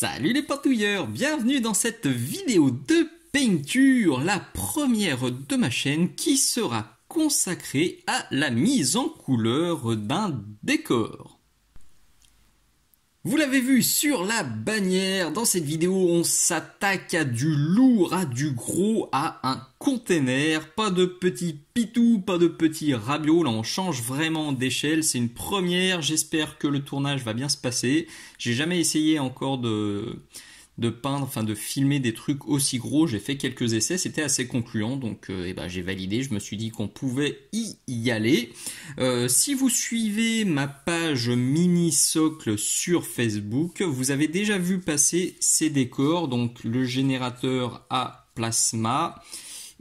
Salut les patouilleurs, bienvenue dans cette vidéo de peinture, la première de ma chaîne qui sera consacrée à la mise en couleur d'un décor. Vous l'avez vu sur la bannière, dans cette vidéo on s'attaque à du lourd, à du gros, à un container, pas de petit pitou, pas de petit rabiot, là on change vraiment d'échelle, c'est une première, j'espère que le tournage va bien se passer, j'ai jamais essayé encore de de peindre, enfin de filmer des trucs aussi gros. J'ai fait quelques essais, c'était assez concluant, donc euh, eh ben, j'ai validé. Je me suis dit qu'on pouvait y, aller. Euh, si vous suivez ma page mini socle sur Facebook, vous avez déjà vu passer ces décors, donc le générateur à plasma.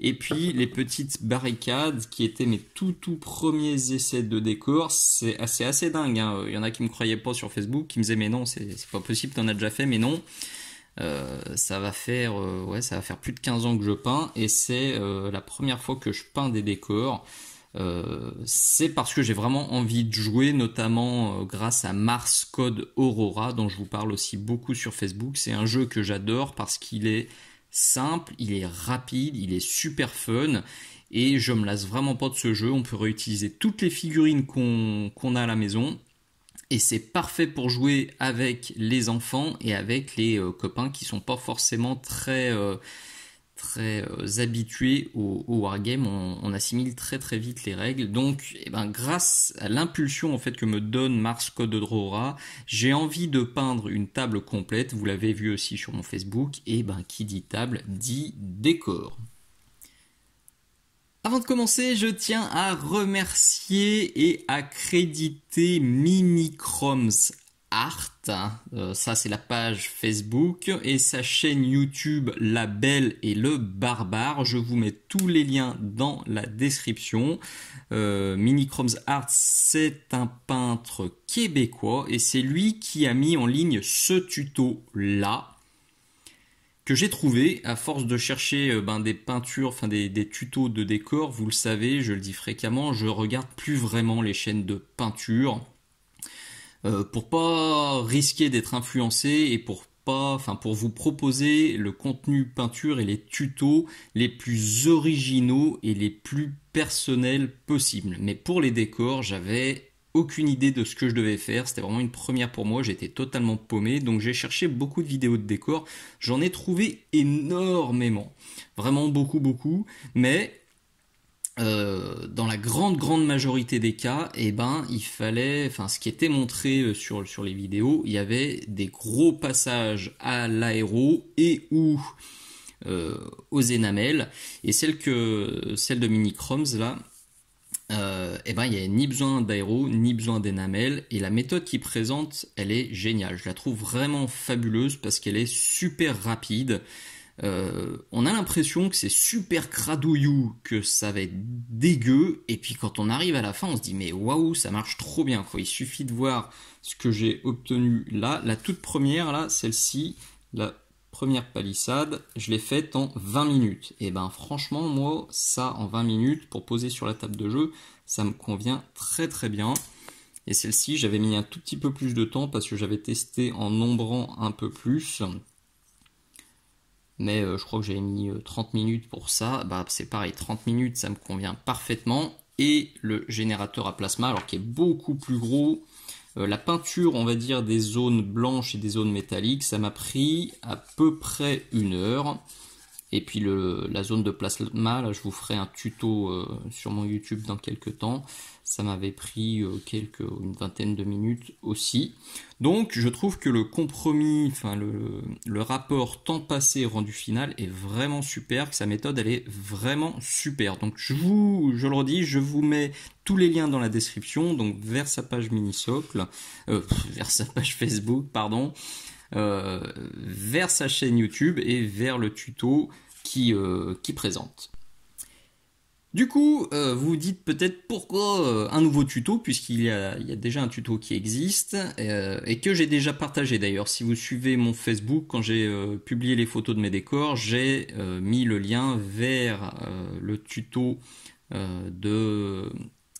Et puis les petites barricades qui étaient mes tout tout premiers essais de décors c'est assez, assez dingue. Hein. Il y en a qui me croyaient pas sur Facebook, qui me disaient mais non, c'est pas possible, en as déjà fait, mais non. Euh, ça va faire euh, ouais, ça va faire plus de 15 ans que je peins et c'est euh, la première fois que je peins des décors. c'est parce que j'ai vraiment envie de jouer, notamment grâce à Mars Code Aurora, dont je vous parle aussi beaucoup sur Facebook. C'est un jeu que j'adore parce qu'il est simple, il est rapide, il est super fun. Et je me lasse vraiment pas de ce jeu. On peut réutiliser toutes les figurines qu'on a à la maison et c'est parfait pour jouer avec les enfants et avec les euh, copains qui sont pas forcément très euh, très euh, habitués au, wargame. On, assimile très très vite les règles. Donc, eh ben, grâce à l'impulsion en fait que me donne Mars Code de j'ai envie de peindre une table complète. Vous l'avez vu aussi sur mon Facebook. Et ben, qui dit table dit décor. Avant de commencer, je tiens à remercier et à créditer MiniChroms Art. Euh, ça, c'est la page Facebook et sa chaîne YouTube La Belle et le Barbare. Je vous mets tous les liens dans la description. Euh, Art, c'est un peintre québécois et c'est lui qui a mis en ligne ce tuto là j'ai trouvé à force de chercher euh, ben, des peintures, enfin des, tutos de décor. Vous le savez, je le dis fréquemment, je regarde plus vraiment les chaînes de peinture euh, pour pas risquer d'être influencé et pour pas, enfin pour vous proposer le contenu peinture et les tutos les plus originaux et les plus personnels possibles. Mais pour les décors, j'avais aucune idée de ce que je devais faire. C'était vraiment une première pour moi. J'étais totalement paumé. Donc j'ai cherché beaucoup de vidéos de décors. J'en ai trouvé énormément. Vraiment beaucoup, beaucoup. Mais euh, dans la grande grande majorité des cas, eh ben il fallait, enfin ce qui était montré euh, sur, sur les vidéos, il y avait des gros passages à l'aéro et ou euh, aux énamels. Et celle que celle de Mini Chroms là, euh, eh ben, il n'y a ni besoin d'aéro, ni besoin d'énamel. Et la méthode qu'il présente, elle est géniale. Je la trouve vraiment fabuleuse parce qu'elle est super rapide. Euh, on a l'impression que c'est super cradouillou, que ça va être dégueu. Et puis quand on arrive à la fin, on se dit mais waouh, ça marche trop bien. Il suffit de voir ce que j'ai obtenu là. La toute première, là, celle-ci, la première palissade, je l'ai faite en 20 minutes. Et ben franchement, moi, ça en 20 minutes, pour poser sur la table de jeu, ça me convient très très bien. Et celle-ci, j'avais mis un tout petit peu plus de temps parce que j'avais testé en nombrant un peu plus. Mais euh, je crois que j'avais mis 30 euh, minutes pour ça. Bah, c'est pareil, 30 minutes, ça me convient parfaitement. Et le générateur à plasma, alors qui est beaucoup plus gros, euh, la peinture, on va dire, des zones blanches et des zones métalliques, ça m'a pris à peu près une heure. Et puis le, la zone de plasma, là je vous ferai un tuto euh, sur mon YouTube dans quelques temps. Ça m'avait pris euh, quelques, une vingtaine de minutes aussi. Donc je trouve que le compromis, enfin le, rapport temps passé rendu final est vraiment super, que sa méthode elle est vraiment super. Donc je vous, je le redis, je vous mets tous les liens dans la description, donc vers sa page mini socle, euh, vers sa page Facebook, pardon. Euh, vers sa chaîne YouTube et vers le tuto qui, euh, présente. Du coup, euh, vous dites peut-être pourquoi un nouveau tuto, puisqu'il y a, y a déjà un tuto qui existe et que j'ai déjà partagé d'ailleurs. Si vous suivez mon Facebook, quand j'ai publié les photos de mes décors, j'ai mis le lien vers le tuto de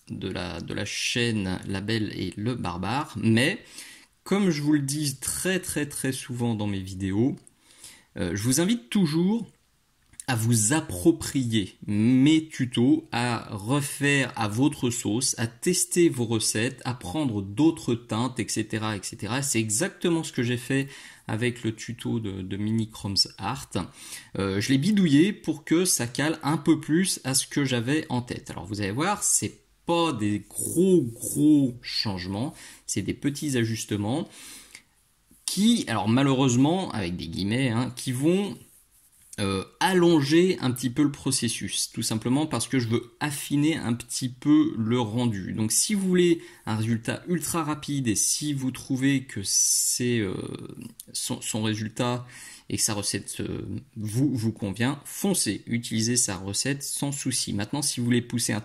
de la, de la chaîne La Belle et le Barbare, mais comme je vous le dis très très très souvent dans mes vidéos, euh, je vous invite toujours à vous approprier mes tutos, à refaire à votre sauce, à tester vos recettes, à prendre d'autres teintes, etc. etc. C'est exactement ce que j'ai fait avec le tuto de, Mini Chrome's Art. Euh, je l'ai bidouillé pour que ça cale un peu plus à ce que j'avais en tête. Alors vous allez voir, c'est des gros gros changements, c'est des petits ajustements qui, alors malheureusement, avec des guillemets, hein, qui vont euh, allonger un petit peu le processus, tout simplement parce que je veux affiner un petit peu le rendu. Donc si vous voulez un résultat ultra rapide et si vous trouvez que c'est euh, son, résultat et que sa recette euh, vous, vous convient, foncez, utilisez sa recette sans souci. Maintenant, si vous voulez pousser un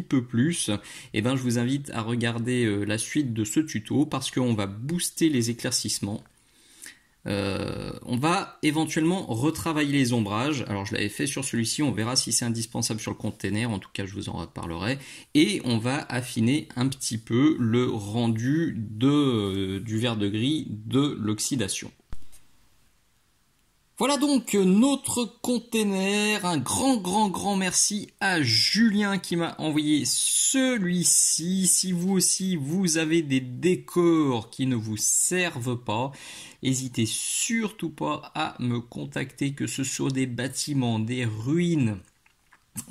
peu plus, et eh ben, je vous invite à regarder euh, la suite de ce tuto parce qu'on va booster les éclaircissements. Euh, on va éventuellement retravailler les ombrages. Alors je l'avais fait sur celui-ci, on verra si c'est indispensable sur le container, en tout cas je vous en reparlerai. Et on va affiner un petit peu le rendu de, euh, du vert de gris de l'oxydation. Voilà donc euh, notre container. Un grand, grand, grand merci à Julien qui m'a envoyé celui-ci. Si vous aussi, vous avez des décors qui ne vous servent pas, n'hésitez surtout pas à me contacter, que ce soit des bâtiments, des ruines,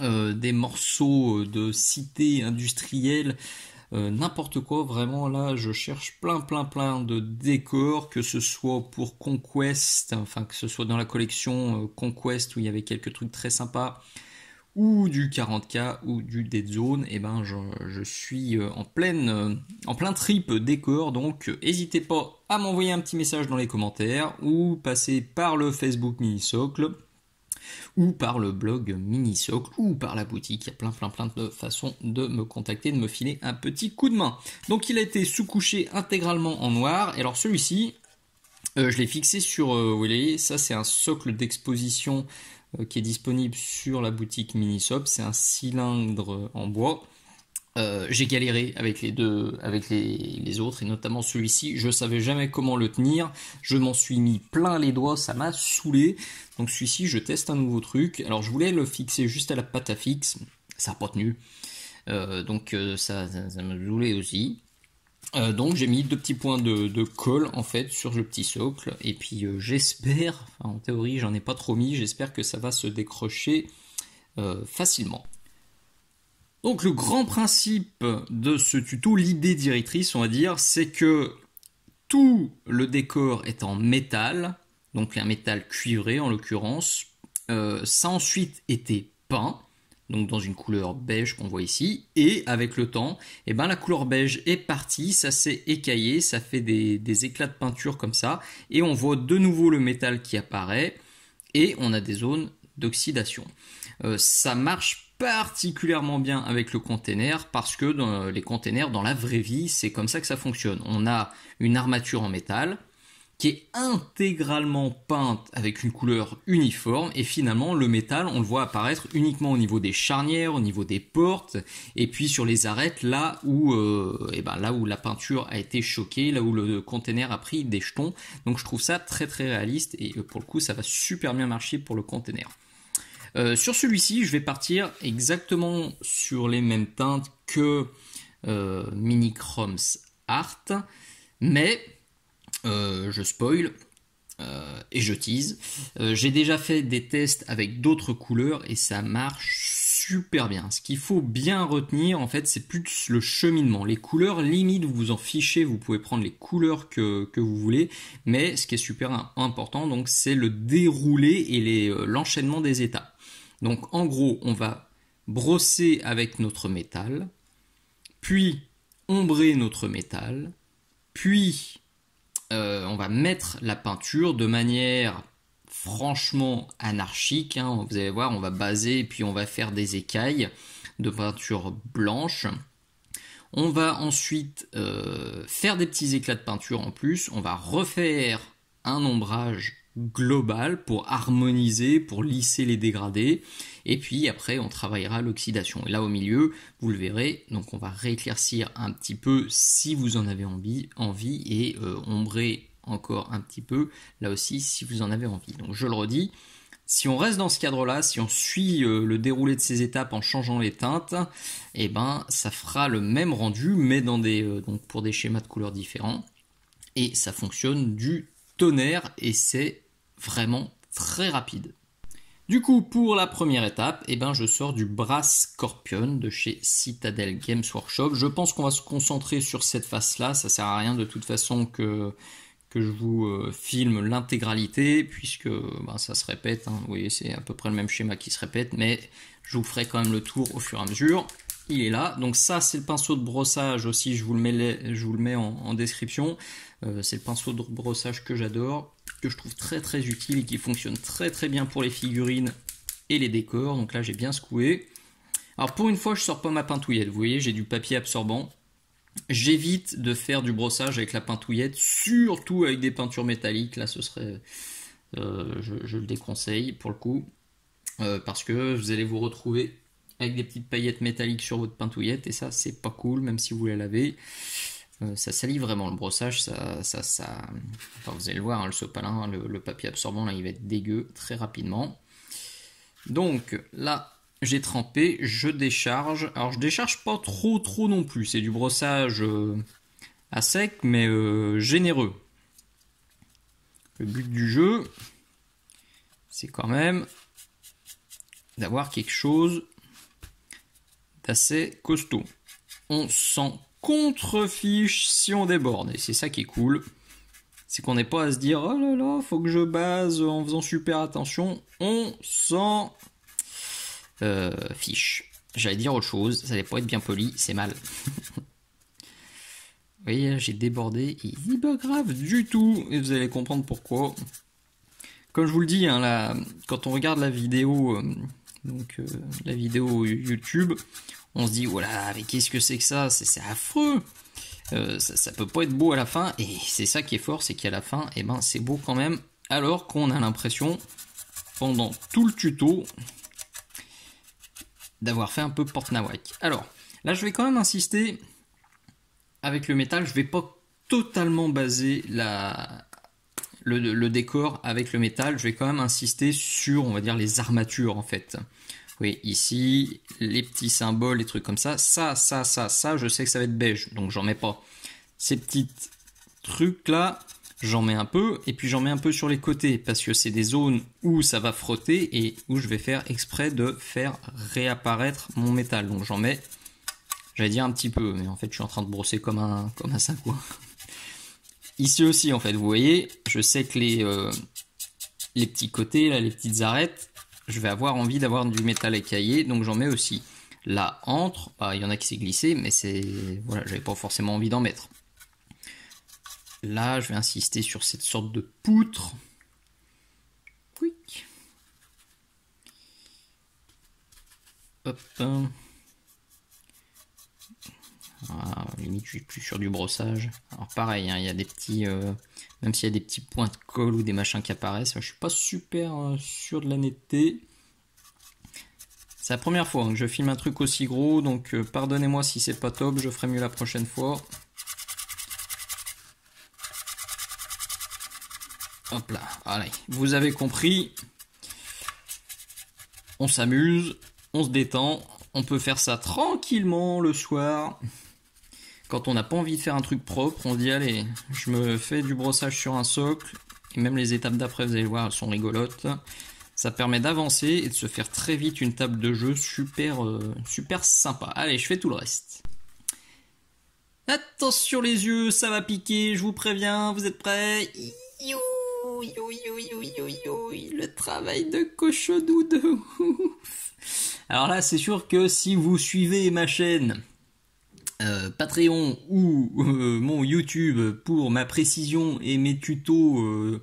euh, des morceaux de cités industrielles euh, n'importe quoi. Vraiment, là, je cherche plein, plein, plein de décors, que ce soit pour Conquest, enfin, que ce soit dans la collection euh, Conquest où il y avait quelques trucs très sympas, ou du 40K, ou du Dead Zone. Et eh ben, je, suis euh, en, pleine, en plein trip décor, donc n'hésitez pas à m'envoyer un petit message dans les commentaires ou passer par le Facebook Mini Socle ou par le blog Mini Socle, ou par la boutique. Il y a plein, plein, plein de façons de me contacter, de me filer un petit coup de main. Donc il a été sous-couché intégralement en noir. Et alors celui-ci, euh, je l'ai fixé sur, euh, vous voyez, ça c'est un socle d'exposition euh, qui est disponible sur la boutique Socle. C'est un cylindre en bois euh, j'ai galéré avec les deux, avec les, autres, et notamment celui-ci. Je savais jamais comment le tenir. Je m'en suis mis plein les doigts, ça m'a saoulé. Donc celui-ci, je teste un nouveau truc. Alors je voulais le fixer juste à la pâte à fixe, ça n'a pas tenu. Euh, donc euh, ça, me saoulait aussi. donc j'ai mis deux petits points de, colle en fait sur le petit socle et puis j'espère, en théorie j'en ai pas trop mis, j'espère que ça va se décrocher facilement. Donc le grand principe de ce tuto, l'idée directrice on va dire, c'est que tout le décor est en métal, donc un métal cuivré en l'occurrence. Euh, ça a ensuite été peint, donc dans une couleur beige qu'on voit ici, et avec le temps, eh ben, la couleur beige est partie, ça s'est écaillé, ça fait des, éclats de peinture comme ça, et on voit de nouveau le métal qui apparaît, et on a des zones d'oxydation. Euh, ça marche particulièrement bien avec le container parce que dans euh, les containers, dans la vraie vie, c'est comme ça que ça fonctionne. On a une armature en métal qui est intégralement peinte avec une couleur uniforme et finalement le métal on le voit apparaître uniquement au niveau des charnières, au niveau des portes et puis sur les arêtes là où euh, eh ben, là où la peinture a été choquée, là où le container a pris des jetons. Donc je trouve ça très très réaliste et euh, pour le coup ça va super bien marcher pour le container. Euh, sur celui-ci, je vais partir exactement sur les mêmes teintes que euh, Mini Chrome's Art, mais euh, je spoil et je tease. J'ai déjà fait des tests avec d'autres couleurs et ça marche super bien. Ce qu'il faut bien retenir, en fait, c'est plus le cheminement. Les couleurs, limite, vous vous en fichez, vous pouvez prendre les couleurs que, vous voulez, mais ce qui est super important, donc, c'est le déroulé et l'enchaînement des étapes. Donc en gros, on va brosser avec notre métal, puis ombrer notre métal, puis euh, on va mettre la peinture de manière franchement anarchique. Hein. Vous allez voir, on va baser, puis on va faire des écailles de peinture blanche. On va ensuite euh, faire des petits éclats de peinture en plus. On va refaire un ombrage global pour harmoniser, pour lisser les dégradés. Et puis après, on travaillera l'oxydation. Et là, au milieu, vous le verrez, donc on va rééclaircir un petit peu si vous en avez envie, et euh, ombrer encore un petit peu, là aussi, si vous en avez envie. Donc je le redis, si on reste dans ce cadre-là, si on suit euh, le déroulé de ces étapes en changeant les teintes, et eh ben, ça fera le même rendu, mais dans des, euh, donc pour des schémas de couleurs différents. Et ça fonctionne du tonnerre et c'est vraiment très rapide. Du coup, pour la première étape, eh ben, je sors du Brass Scorpion de chez Citadel Games Workshop. Je pense qu'on va se concentrer sur cette face-là. Ça sert à rien de toute façon que, que je vous euh, filme l'intégralité, puisque ben, ça se répète. Hein. Vous voyez, c'est à peu près le même schéma qui se répète, mais je vous ferai quand même le tour au fur et à mesure il est là. Donc ça, c'est le pinceau de brossage aussi, je vous le mets, je vous le mets en, description. Euh, c'est le pinceau de brossage que j'adore, que je trouve très très utile et qui fonctionne très très bien pour les figurines et les décors. Donc là, j'ai bien secoué. Alors pour une fois, je sors pas ma pintouillette. Vous voyez, j'ai du papier absorbant. J'évite de faire du brossage avec la pintouillette, surtout avec des peintures métalliques. Là, ce serait... Euh, je, le déconseille pour le coup. Euh, parce que vous allez vous retrouver avec des petites paillettes métalliques sur votre pintouillette et ça c'est pas cool même si vous la lavez euh, ça salit vraiment le brossage ça Enfin, vous allez le voir hein, le sopalin hein, le, papier absorbant là il va être dégueu très rapidement donc là j'ai trempé je décharge alors je décharge pas trop trop non plus c'est du brossage euh, à sec mais euh, généreux le but du jeu c'est quand même d'avoir quelque chose assez costaud. On s'en contrefiche si on déborde. Et c'est ça qui est cool. C'est qu'on n'est pas à se dire oh là là, faut que je base en faisant super attention. On s'en euh, fiche. J'allais dire autre chose, ça allait pas être bien poli, c'est mal. vous voyez, j'ai débordé, et il pas grave du tout, et vous allez comprendre pourquoi. Comme je vous le dis, hein, quand on regarde la vidéo, euh, donc euh, la vidéo YouTube, on se dit, voilà, oh mais qu'est-ce que c'est que ça C'est affreux euh, ça, peut pas être beau à la fin, et c'est ça qui est fort, c'est qu'à la fin, et eh ben, c'est beau quand même, alors qu'on a l'impression, pendant tout le tuto, d'avoir fait un peu porte-nawak. Alors, là, je vais quand même insister, avec le métal, je vais pas totalement baser la, le, le, décor avec le métal, je vais quand même insister sur, on va dire, les armatures en fait voyez ici, les petits symboles, les trucs comme ça. Ça, ça, ça, ça, je sais que ça va être beige, donc j'en mets pas. Ces petits trucs là, j'en mets un peu, et puis j'en mets un peu sur les côtés, parce que c'est des zones où ça va frotter et où je vais faire exprès de faire réapparaître mon métal. Donc j'en mets, j'allais dire un petit peu, mais en fait je suis en train de brosser comme un, comme un sac. Ici aussi, en fait, vous voyez, je sais que les, euh, les petits côtés, là, les petites arêtes, je vais avoir envie d'avoir du métal écaillé, donc j'en mets aussi. Là, entre, bah, il y en a qui s'est glissé, mais c'est. Voilà, j'avais pas forcément envie d'en mettre. Là, je vais insister sur cette sorte de poutre. Quick. Hop. Ah, limite, je suis plus sûr du brossage. Alors pareil, hein, il y a des petits, euh, même s'il y a des petits points de colle ou des machins qui apparaissent, je suis pas super euh, sûr de la netteté. C'est la première fois que je filme un truc aussi gros, donc euh, pardonnez-moi si c'est pas top, je ferai mieux la prochaine fois. Hop là, allez, vous avez compris. On s'amuse, on se détend, on peut faire ça tranquillement le soir. Quand on n'a pas envie de faire un truc propre, on dit allez, je me fais du brossage sur un socle, et même les étapes d'après, vous allez voir, elles sont rigolotes. Ça permet d'avancer et de se faire très vite une table de jeu super, euh, super sympa. Allez, je fais tout le reste. Attention les yeux, ça va piquer, je vous préviens, vous êtes prêts Le travail de cochonou de ouf Alors là, c'est sûr que si vous suivez ma chaîne, euh, Patreon ou euh, mon YouTube pour ma précision et mes tutos euh,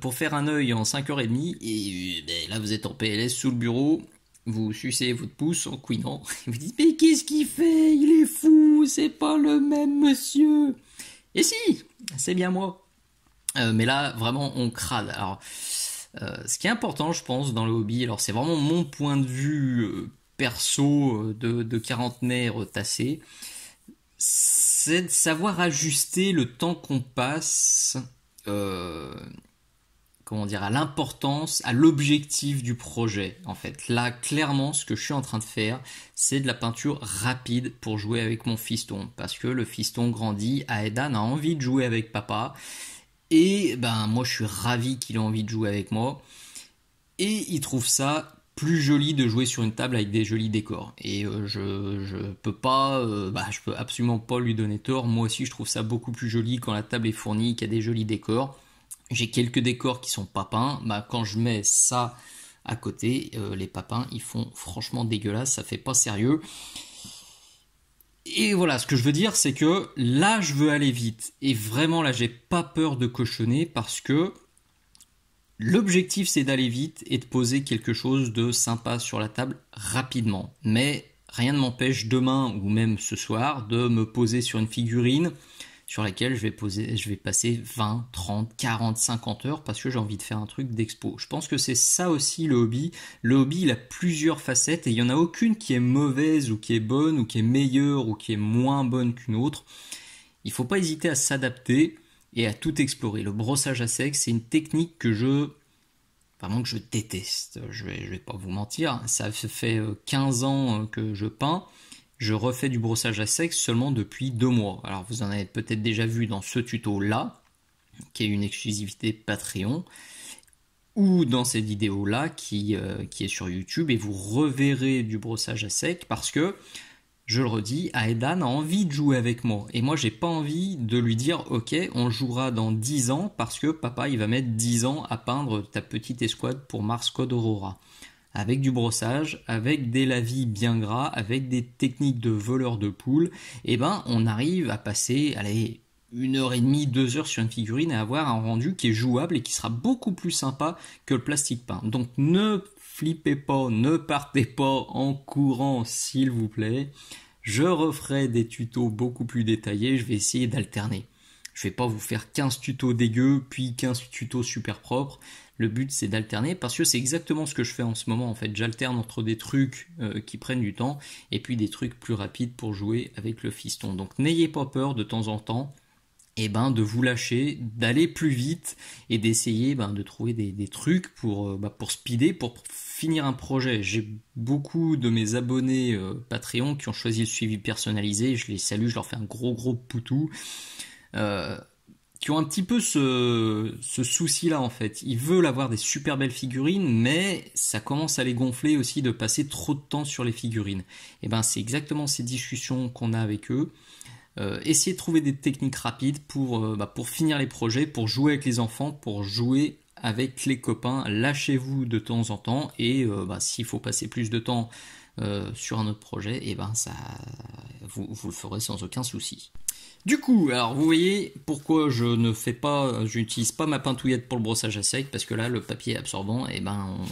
pour faire un œil en 5h30. Et ben, là, vous êtes en PLS sous le bureau, vous sucez votre pouce en couinant. vous dites Mais qu'est-ce qu'il fait Il est fou, c'est pas le même monsieur. Et si, c'est bien moi. mais là, vraiment, on crade. Alors. ce qui est important, je pense, dans le hobby, alors c'est vraiment mon point de vue perso euh, de, quarantenaire euh, tassé, c'est de savoir ajuster le temps qu'on passe, euh, comment dire, à l'importance, à l'objectif du projet. En fait, là, clairement, ce que je suis en train de faire, c'est de la peinture rapide pour jouer avec mon fiston, parce que le fiston grandit, Aedan a envie de jouer avec papa, et ben moi, je suis ravi qu'il ait envie de jouer avec moi. Et il trouve ça plus joli de jouer sur une table avec des jolis décors. Et euh, je, je peux pas, euh, bah, je peux absolument pas lui donner tort. Moi aussi, je trouve ça beaucoup plus joli quand la table est fournie, qu'il y a des jolis décors. J'ai quelques décors qui sont papins. Bah, quand je mets ça à côté, euh, les papins, ils font franchement dégueulasse. Ça fait pas sérieux. Et voilà, ce que je veux dire, c'est que là, je veux aller vite. Et vraiment, là, j'ai pas peur de cochonner parce que L'objectif, c'est d'aller vite et de poser quelque chose de sympa sur la table rapidement. Mais rien ne m'empêche demain ou même ce soir de me poser sur une figurine sur laquelle je vais, poser, je vais passer 20, 30, 40, 50 heures parce que j'ai envie de faire un truc d'expo. Je pense que c'est ça aussi le hobby. Le hobby, il a plusieurs facettes et il n'y en a aucune qui est mauvaise ou qui est bonne ou qui est meilleure ou qui est moins bonne qu'une autre. Il ne faut pas hésiter à s'adapter et à tout explorer. Le brossage à sec, c'est une technique que je vraiment que je déteste. Je vais, je vais pas vous mentir. Ça fait 15 euh, ans euh, que je peins. Je refais du brossage à sec seulement depuis deux mois. Alors vous en avez peut-être déjà vu dans ce tuto là, qui est une exclusivité Patreon, ou dans cette vidéo là qui, euh, qui est sur YouTube et vous reverrez du brossage à sec parce que je le redis, Aedan a envie de jouer avec moi. Et moi, j'ai pas envie de lui dire, ok, on jouera dans 10 ans parce que papa, il va mettre 10 ans à peindre ta petite escouade pour Mars Code Aurora. Avec du brossage, avec des lavis bien gras, avec des techniques de voleur de poule, eh ben, on arrive à passer, allez, une heure et demie, deux heures sur une figurine et avoir un rendu qui est jouable et qui sera beaucoup plus sympa que le plastique peint. Donc ne flippez pas, ne partez pas en courant s'il vous plaît. Je referai des tutos beaucoup plus détaillés, je vais essayer d'alterner. Je vais pas vous faire 15 tutos dégueux puis 15 tutos super propres. Le but c'est d'alterner parce que c'est exactement ce que je fais en ce moment en fait. J'alterne entre des trucs euh, qui prennent du temps et puis des trucs plus rapides pour jouer avec le fiston. Donc n'ayez pas peur de temps en temps. Eh ben, de vous lâcher, d'aller plus vite et d'essayer ben, de trouver des, trucs pour, euh, bah, pour speeder, pour finir un projet. J'ai beaucoup de mes abonnés euh, Patreon qui ont choisi le suivi personnalisé. Je les salue, je leur fais un gros gros poutou. Euh, qui ont un petit peu ce, souci-là en fait. Ils veulent avoir des super belles figurines, mais ça commence à les gonfler aussi de passer trop de temps sur les figurines. Et eh ben c'est exactement ces discussions qu'on a avec eux. Euh, essayer de trouver des techniques rapides pour, bah, pour finir les projets, pour jouer avec les enfants, pour jouer avec les copains, lâchez-vous de temps en temps et euh, bah, s'il faut passer plus de temps euh, sur un autre projet, et eh ben ça, vous, vous, le ferez sans aucun souci. Du coup, alors vous voyez pourquoi je ne fais pas, j'utilise pas ma pintouillette pour le brossage à sec parce que là le papier absorbant, et eh ben on,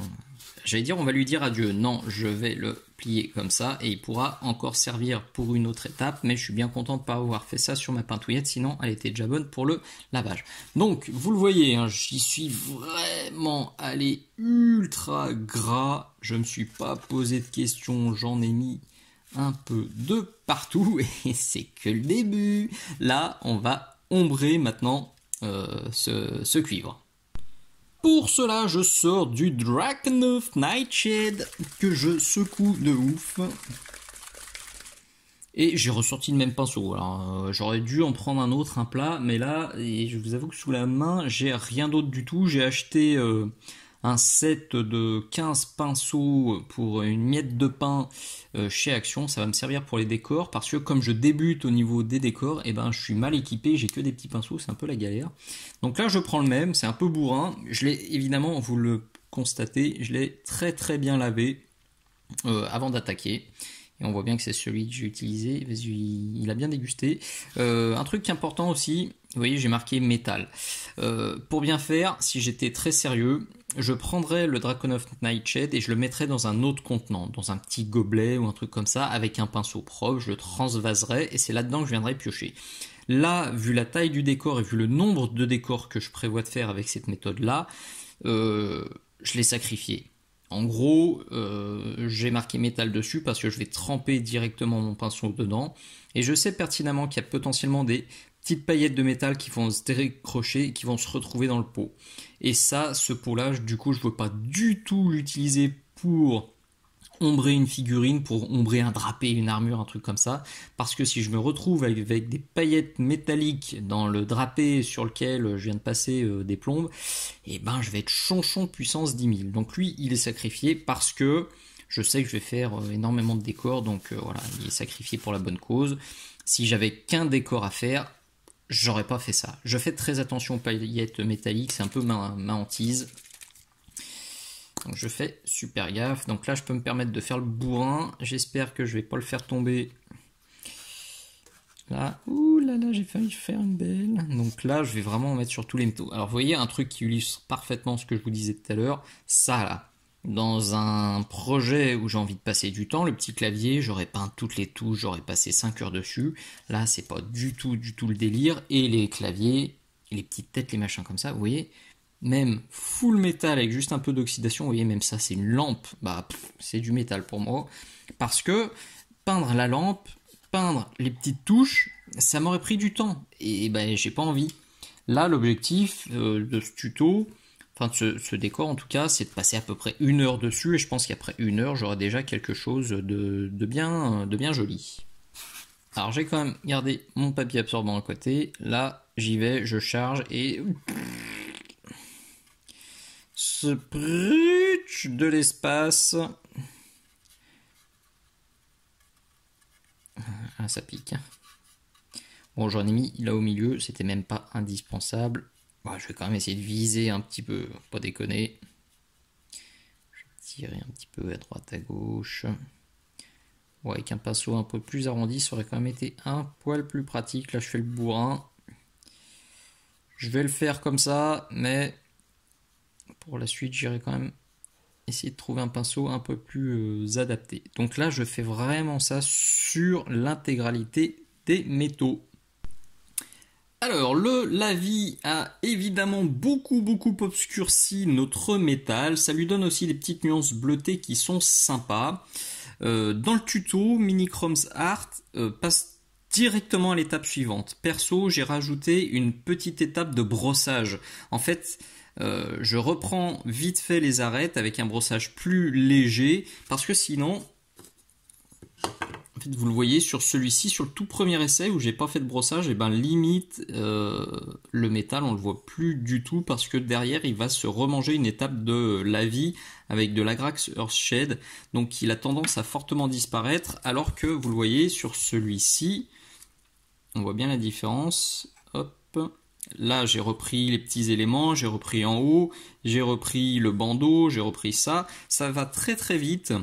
J'allais dire, on va lui dire adieu. Non, je vais le plier comme ça et il pourra encore servir pour une autre étape. Mais je suis bien content de ne pas avoir fait ça sur ma pintouillette, sinon elle était déjà bonne pour le lavage. Donc, vous le voyez, hein, j'y suis vraiment allé ultra gras. Je ne me suis pas posé de questions, j'en ai mis un peu de partout et c'est que le début. Là, on va ombrer maintenant euh, ce cuivre. Pour cela, je sors du of Nightshade que je secoue de ouf. Et j'ai ressorti le même pinceau. Alors, euh, j'aurais dû en prendre un autre, un plat, mais là, et je vous avoue que sous la main, j'ai rien d'autre du tout. J'ai acheté euh, un set de 15 pinceaux pour une miette de pain euh, chez Action, ça va me servir pour les décors parce que comme je débute au niveau des décors, et eh ben je suis mal équipé, j'ai que des petits pinceaux, c'est un peu la galère. Donc là je prends le même, c'est un peu bourrin, je l'ai évidemment, vous le constatez, je l'ai très très bien lavé euh, avant d'attaquer. Et on voit bien que c'est celui que j'ai utilisé. Il a bien dégusté. Euh, un truc important aussi, vous voyez, j'ai marqué métal. Euh, pour bien faire, si j'étais très sérieux, je prendrais le Dracon of Nightshade et je le mettrais dans un autre contenant, dans un petit gobelet ou un truc comme ça, avec un pinceau propre, je le transvaserais et c'est là-dedans que je viendrais piocher. Là, vu la taille du décor et vu le nombre de décors que je prévois de faire avec cette méthode-là, euh, je l'ai sacrifié. En gros, euh, j'ai marqué métal dessus parce que je vais tremper directement mon pinceau dedans. Et je sais pertinemment qu'il y a potentiellement des petites paillettes de métal qui vont se décrocher et qui vont se retrouver dans le pot. Et ça, ce pot-là, du coup, je ne veux pas du tout l'utiliser pour ombrer une figurine, pour ombrer un drapé, une armure, un truc comme ça. Parce que si je me retrouve avec des paillettes métalliques dans le drapé sur lequel euh, je viens de passer euh, des plombes, et eh ben je vais être chonchon puissance 10 000. Donc lui, il est sacrifié parce que je sais que je vais faire euh, énormément de décors, donc voilà, il est sacrifié pour la bonne cause. Si j'avais qu'un décor à faire, j'aurais pas fait ça. Je fais très attention aux paillettes métalliques, c'est un peu ma, hantise. Donc je fais super gaffe. Donc là, je peux me permettre de faire le bourrin. J'espère que je vais pas le faire tomber. Là, ouh là là, j'ai failli faire une belle. Donc là, je vais vraiment mettre sur tous les métaux. Alors vous voyez, un truc qui illustre parfaitement ce que je vous disais tout à l'heure, ça là. Dans un projet où j'ai envie de passer du temps, le petit clavier, j'aurais peint toutes les touches, j'aurais passé 5 heures dessus. Là, c'est pas du tout, du tout le délire. Et les claviers, les petites têtes, les machins comme ça, vous voyez, même full métal avec juste un peu d'oxydation, vous voyez, même ça, c'est une lampe. Bah, c'est du métal pour moi. Parce que peindre la lampe, peindre les petites touches, ça m'aurait pris du temps. Et ben, j'ai pas envie. Là, l'objectif euh, de ce tuto, enfin de ce, décor en tout cas, c'est de passer à peu près une heure dessus, et je pense qu'après une heure, j'aurai déjà quelque chose de, bien, de bien joli. Alors j'ai quand même gardé mon papier absorbant à côté, là j'y vais, je charge, et... Ce prix de l'espace... Ah, ça pique. Bon, j'en ai mis là au milieu, c'était même pas indispensable. Bah, je vais quand même essayer de viser un petit peu, pas déconner. Je vais tirer un petit peu à droite, à gauche. avec un pinceau un peu plus arrondi, ça aurait quand même été un poil plus pratique. Là, je fais le bourrin. Je vais le faire comme ça, mais pour la suite, j'irai quand même essayer de trouver un pinceau un peu plus euh, adapté. Donc là, je fais vraiment ça sur l'intégralité des métaux. Alors, le lavis a évidemment beaucoup beaucoup obscurci notre métal, ça lui donne aussi des petites nuances bleutées qui sont sympas. Euh, dans le tuto, Mini Chromes Art euh, passe directement à l'étape suivante. Perso, j'ai rajouté une petite étape de brossage. En fait, euh, je reprends vite fait les arêtes avec un brossage plus léger, parce que sinon, en fait, vous le voyez sur celui-ci, sur le tout premier essai où j'ai pas fait de brossage, et eh ben limite euh, le métal, on le voit plus du tout parce que derrière il va se remanger une étape de la vie avec de l'Agrax Earthshed. donc il a tendance à fortement disparaître, alors que vous le voyez sur celui-ci, on voit bien la différence. Hop, là j'ai repris les petits éléments, j'ai repris en haut, j'ai repris le bandeau, j'ai repris ça, ça va très très vite.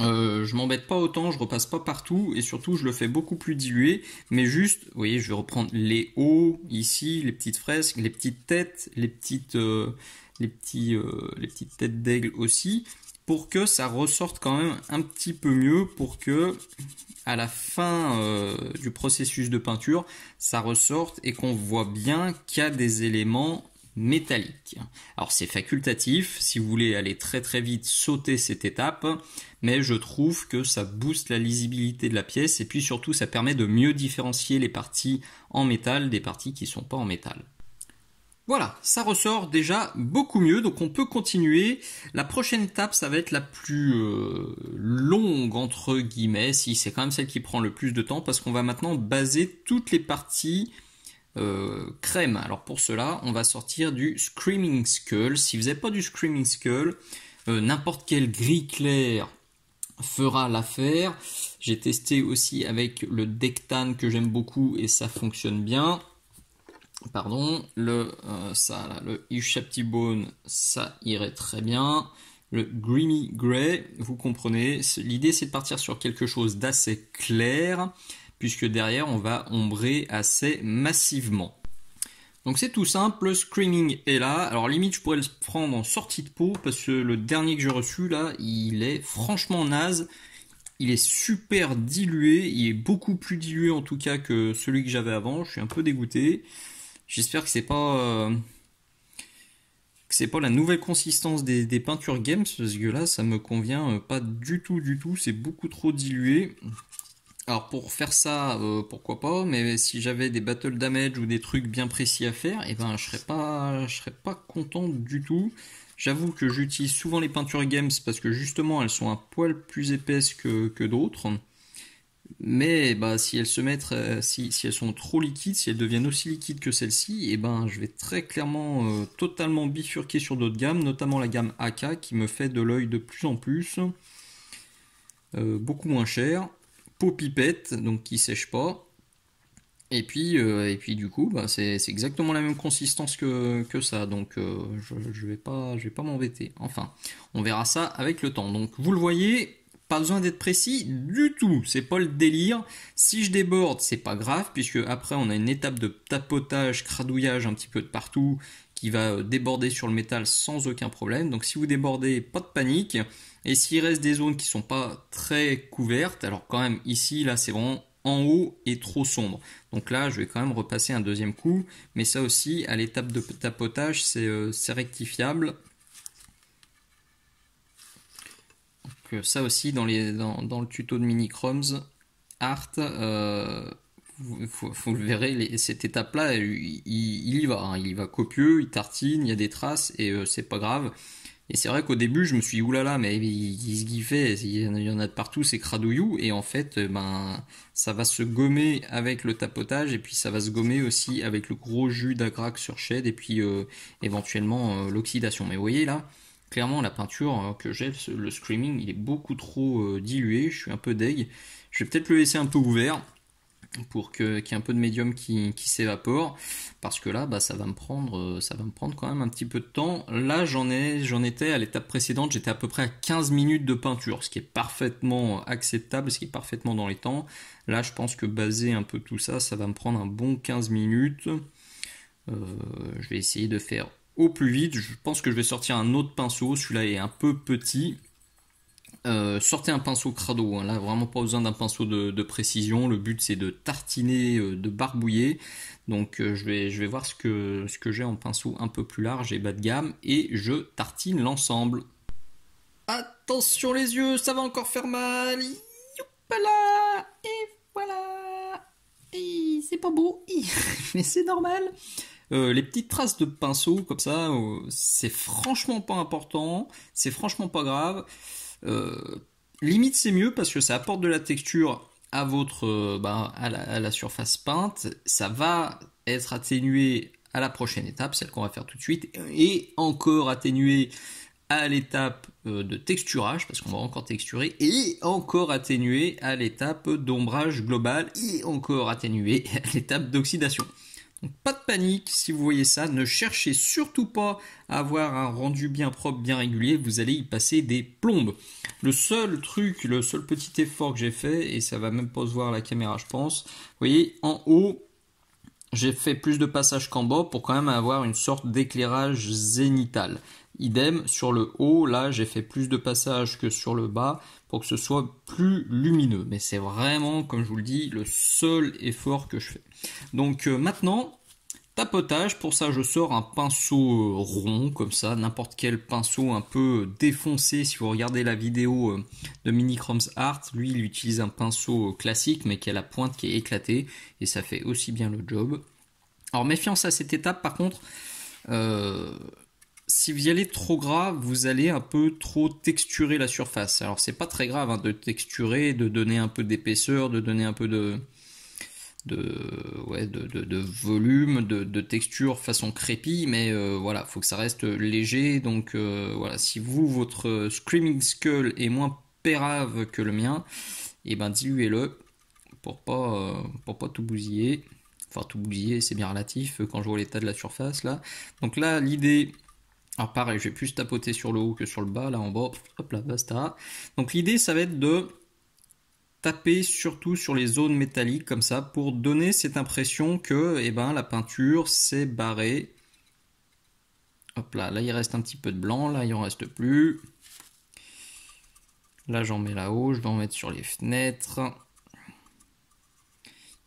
Euh, je m'embête pas autant, je repasse pas partout et surtout je le fais beaucoup plus dilué. Mais juste, vous voyez, je vais reprendre les hauts ici, les petites fresques, les petites têtes, les petites, euh, les petits, euh, les petites têtes d'aigle aussi, pour que ça ressorte quand même un petit peu mieux, pour que à la fin du processus de peinture, ça ressorte et qu'on voit bien qu'il y a des éléments métallique. Alors c'est facultatif, si vous voulez aller très très vite, sauter cette étape, mais je trouve que ça booste la lisibilité de la pièce et puis surtout ça permet de mieux différencier les parties en métal des parties qui ne sont pas en métal. Voilà, ça ressort déjà beaucoup mieux, donc on peut continuer. La prochaine étape, ça va être la plus euh, longue, entre guillemets, si c'est quand même celle qui prend le plus de temps, parce qu'on va maintenant baser toutes les parties euh, crème. Alors pour cela, on va sortir du Screaming Skull. Si vous n'avez pas du Screaming Skull, euh, n'importe quel gris clair fera l'affaire. J'ai testé aussi avec le Dectane que j'aime beaucoup et ça fonctionne bien. Pardon, le euh, ça le Bone, ça irait très bien. Le Grimy Grey, vous comprenez, l'idée c'est de partir sur quelque chose d'assez clair puisque derrière on va ombrer assez massivement. Donc c'est tout simple, Screaming est là. Alors limite je pourrais le prendre en sortie de peau parce que le dernier que j'ai reçu là, il est franchement naze. Il est super dilué, il est beaucoup plus dilué en tout cas que celui que j'avais avant. Je suis un peu dégoûté. J'espère que c'est pas euh, c'est pas la nouvelle consistance des, peintures games parce que là ça me convient euh, pas du tout du tout. C'est beaucoup trop dilué. Alors pour faire ça, euh, pourquoi pas, mais si j'avais des battle damage ou des trucs bien précis à faire, et eh ben je serais pas je serais pas content du tout. J'avoue que j'utilise souvent les peintures games parce que justement elles sont un poil plus épaisses que, d'autres. Mais bah si elles se mettent euh, si, elles sont trop liquides, si elles deviennent aussi liquides que celles-ci, et eh ben je vais très clairement euh, totalement bifurquer sur d'autres gammes, notamment la gamme AK qui me fait de l'œil de plus en plus. beaucoup moins cher peau pipette, donc qui sèche pas. Et puis, euh, et puis du coup, bah, c'est exactement la même consistance que, que ça, donc euh, je ne vais pas, je vais pas m'embêter. Enfin, on verra ça avec le temps. Donc vous le voyez, pas besoin d'être précis du tout, c'est pas le délire. Si je déborde, c'est pas grave, puisque après on a une étape de tapotage, cradouillage un petit peu de partout, va euh, déborder sur le métal sans aucun problème. Donc si vous débordez, pas de panique. Et s'il reste des zones qui sont pas très couvertes, alors quand même ici, là c'est vraiment en haut et trop sombre. Donc là, je vais quand même repasser un deuxième coup, mais ça aussi, à l'étape de tapotage, c'est euh, rectifiable. Donc, euh, ça aussi, dans, les, dans, dans, le tuto de Mini Chromes Art, vous, le verrez, les, cette étape-là, il, y va, hein. il y va copieux, il tartine, il y a des traces et euh, c'est pas grave. Et c'est vrai qu'au début, je me suis dit, oulala, mais il, se gifait il y en a de partout, c'est cradouillou. Et en fait, euh, ben, ça va se gommer avec le tapotage, et puis ça va se gommer aussi avec le gros jus d'agrac sur shed, et puis euh, éventuellement l'oxydation. Mais vous voyez là, clairement, la peinture hein, que j'ai, le screaming, il est beaucoup trop dilué, je suis un peu deg. Je vais peut-être le laisser un peu ouvert pour qu'il y ait un peu de médium qui, qui s'évapore parce que là bah ça va me prendre euh, ça va me prendre quand même un petit peu de temps là j'en ai j'en étais à l'étape précédente j'étais à peu près à 15 minutes de peinture ce qui est parfaitement acceptable ce qui est parfaitement dans les temps là je pense que baser un peu tout ça ça va me prendre un bon 15 minutes euh, je vais essayer de faire au plus vite je pense que je vais sortir un autre pinceau celui-là est un peu petit euh, sortez un pinceau crado, hein. là vraiment pas besoin d'un pinceau de, précision, le but c'est de tartiner, euh, de barbouiller. Donc euh, je, vais, je vais voir ce que, ce que j'ai en pinceau un peu plus large et bas de gamme et je tartine l'ensemble. Attention les yeux, ça va encore faire mal. Et voilà C'est pas beau, mais c'est normal. les petites traces de pinceau comme ça, c'est franchement pas important, c'est franchement pas grave. Euh, limite c'est mieux parce que ça apporte de la texture à votre euh, bah, à, la, la surface peinte. Ça va être atténué à la prochaine étape, celle qu'on va faire tout de suite, et encore atténué à l'étape euh, de texturage, parce qu'on va encore texturer, et encore atténué à l'étape d'ombrage global, et encore atténué à l'étape d'oxydation. Pas de panique si vous voyez ça, ne cherchez surtout pas à avoir un rendu bien propre, bien régulier, vous allez y passer des plombes. Le seul truc, le seul petit effort que j'ai fait, et ça va même pas se voir à la caméra je pense, vous voyez en haut j'ai fait plus de passages qu'en bas pour quand même avoir une sorte d'éclairage zénital. Idem, sur le haut, là, j'ai fait plus de passages que sur le bas pour que ce soit plus lumineux. Mais c'est vraiment, comme je vous le dis, le seul effort que je fais. Donc euh, maintenant, tapotage. Pour ça, je sors un pinceau euh, rond, comme ça, n'importe quel pinceau un peu euh, défoncé. Si vous regardez la vidéo de Mini Chrome's Art, lui, il utilise un pinceau classique, mais qui a la pointe qui est éclatée, et ça fait aussi bien le job. Alors méfiance à cette étape, par contre, si vous y allez trop gras, vous allez un peu trop texturer la surface. Alors c'est pas très grave hein, de texturer, de donner un peu d'épaisseur, de donner un peu de, de, ouais, de, de, volume, de, texture façon crépi, mais voilà, euh, voilà, faut que ça reste léger. Donc euh, voilà, si vous, votre Screaming Skull est moins pérave que le mien, et eh ben diluez-le pour pas, euh, pas tout bousiller. Enfin, tout bousiller, c'est bien relatif quand je vois l'état de la surface là. Donc là, l'idée alors ah, pareil, je vais plus tapoter sur le haut que sur le bas, là en bas, hop là, basta. Donc l'idée, ça va être de taper surtout sur les zones métalliques comme ça pour donner cette impression que eh ben, la peinture s'est barrée. Hop là, là il reste un petit peu de blanc, là il en reste plus. Là j'en mets là-haut, je vais en mettre sur les fenêtres.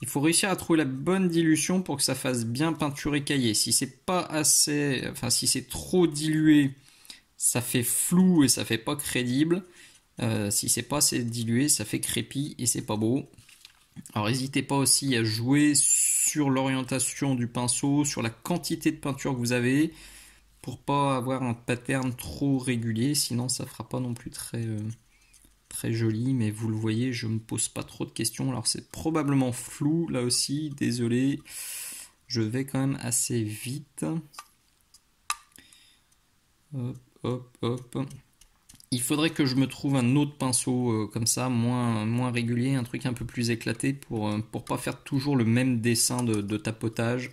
Il faut réussir à trouver la bonne dilution pour que ça fasse bien peinture cahier. Si c'est pas assez, enfin si c'est trop dilué, ça fait flou et ça fait pas crédible. Euh, si c'est pas assez dilué, ça fait crépi et c'est pas beau. Alors n'hésitez pas aussi à jouer sur l'orientation du pinceau, sur la quantité de peinture que vous avez, pour pas avoir un pattern trop régulier, sinon ça fera pas non plus très euh, très joli, mais vous le voyez, je ne me pose pas trop de questions. Alors c'est probablement flou là aussi, désolé. Je vais quand même assez vite. Hop, hop, hop. Il faudrait que je me trouve un autre pinceau euh, comme ça, moins, moins régulier, un truc un peu plus éclaté pour ne euh, pas faire toujours le même dessin de, tapotage,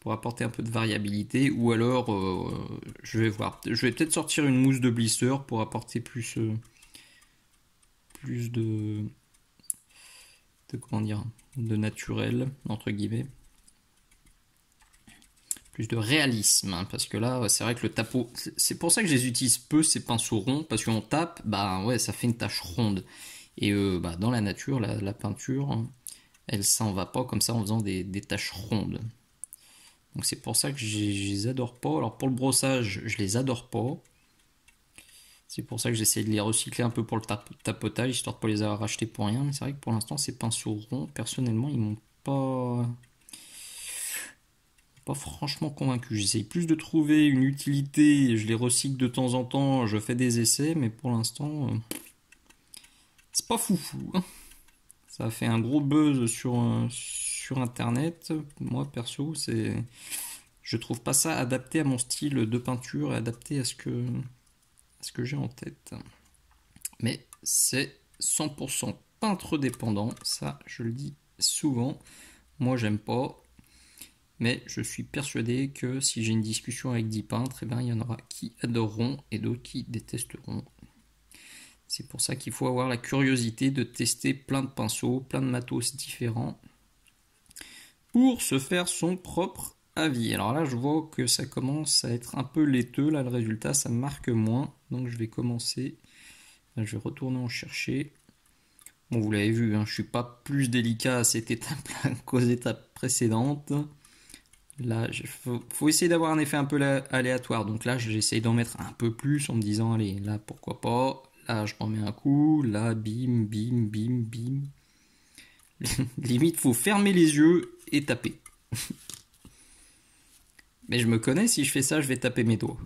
pour apporter un peu de variabilité. Ou alors, euh, je vais voir, je vais peut-être sortir une mousse de blister pour apporter plus plus de, de comment dire, de naturel entre guillemets, plus de réalisme, hein, parce que là, c'est vrai que le tapot, c'est pour ça que je les utilise peu ces pinceaux ronds, parce qu'on tape, bah ouais, ça fait une tache ronde. Et euh, bah, dans la nature, la, peinture, elle s'en va pas comme ça en faisant des, des taches rondes. Donc c'est pour ça que je les adore pas. Alors pour le brossage, je les adore pas. C'est pour ça que j'essaie de les recycler un peu pour le tapotage, histoire de pas les avoir rachetés pour rien. Mais c'est vrai que pour l'instant, ces pinceaux ronds, personnellement, ils m'ont pas... pas franchement convaincu. J'essaye plus de trouver une utilité, je les recycle de temps en temps, je fais des essais, mais pour l'instant, euh, c'est pas foufou. Hein. ça a fait un gros buzz sur, euh, sur internet. Moi, perso, c'est. Je trouve pas ça adapté à mon style de peinture, adapté à ce que ce que j'ai en tête. Mais c'est 100% peintre dépendant, ça je le dis souvent. Moi j'aime pas, mais je suis persuadé que si j'ai une discussion avec 10 peintres, eh ben, il y en aura qui adoreront et d'autres qui détesteront. C'est pour ça qu'il faut avoir la curiosité de tester plein de pinceaux, plein de matos différents pour se faire son propre avis. Alors là, je vois que ça commence à être un peu laiteux, là le résultat, ça marque moins. Donc je vais commencer, je vais retourner en chercher. Bon, vous l'avez vu, hein, je ne suis pas plus délicat à cette étape qu'aux étapes précédentes. Là, il faut, essayer d'avoir un effet un peu aléatoire. Donc là, j'essaie d'en mettre un peu plus en me disant, allez, là, pourquoi pas. Là, je remets un coup. Là, bim, bim, bim, bim. Limite, faut fermer les yeux et taper. Mais je me connais, si je fais ça, je vais taper mes doigts.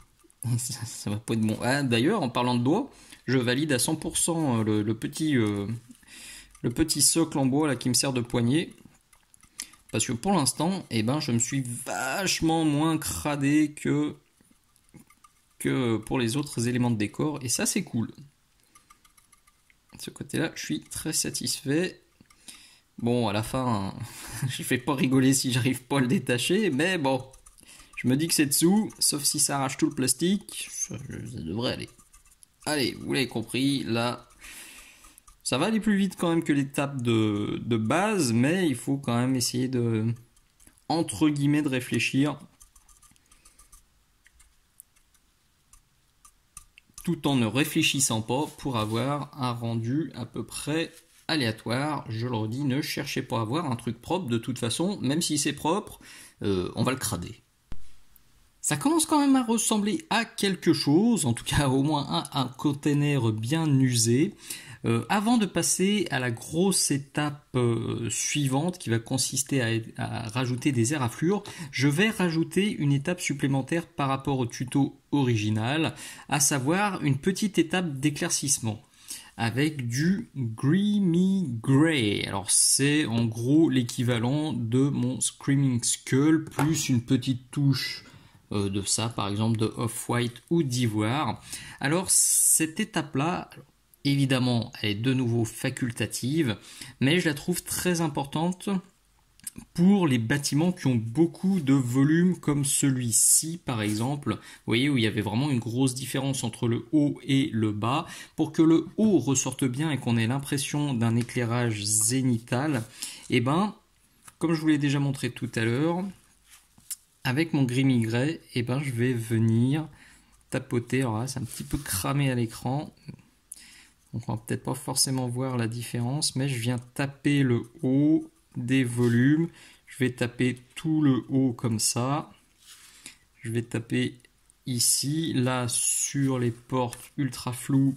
ça, va pas être bon. Ah, d'ailleurs, en parlant de doigts, je valide à 100% euh, le, petit, euh, le petit socle en bois là, qui me sert de poignet. Parce que pour l'instant, eh ben, je me suis vachement moins cradé que, que pour les autres éléments de décor. Et ça, c'est cool. De ce côté-là, je suis très satisfait. Bon, à la fin, je ne vais pas rigoler si j'arrive pas à le détacher, mais bon, je me dis que c'est dessous, sauf si ça arrache tout le plastique. Ça, devrait aller. Allez, vous l'avez compris, là, ça va aller plus vite quand même que l'étape de, base, mais il faut quand même essayer de, entre guillemets, de réfléchir tout en ne réfléchissant pas pour avoir un rendu à peu près aléatoire. Je le redis, ne cherchez pas à avoir un truc propre de toute façon, même si c'est propre, euh, on va le crader. Ça commence quand même à ressembler à quelque chose, en tout cas au moins à un container bien usé. Euh, avant de passer à la grosse étape euh, suivante qui va consister à, rajouter des airs à éraflures, je vais rajouter une étape supplémentaire par rapport au tuto original, à savoir une petite étape d'éclaircissement avec du Grimy Grey. Alors c'est en gros l'équivalent de mon Screaming Skull plus une petite touche euh, de ça, par exemple de off-white ou d'ivoire. Alors cette étape-là, évidemment, elle est de nouveau facultative, mais je la trouve très importante pour les bâtiments qui ont beaucoup de volume comme celui-ci par exemple, vous voyez où il y avait vraiment une grosse différence entre le haut et le bas, pour que le haut ressorte bien et qu'on ait l'impression d'un éclairage zénital, et eh ben, comme je vous l'ai déjà montré tout à l'heure, avec mon gris migré, eh ben, je vais venir tapoter. Alors là, c'est un petit peu cramé à l'écran. On on va peut-être pas forcément voir la différence, mais je viens taper le haut des volumes. Je vais taper tout le haut comme ça. Je vais taper ici. Là, sur les portes ultra floues, vous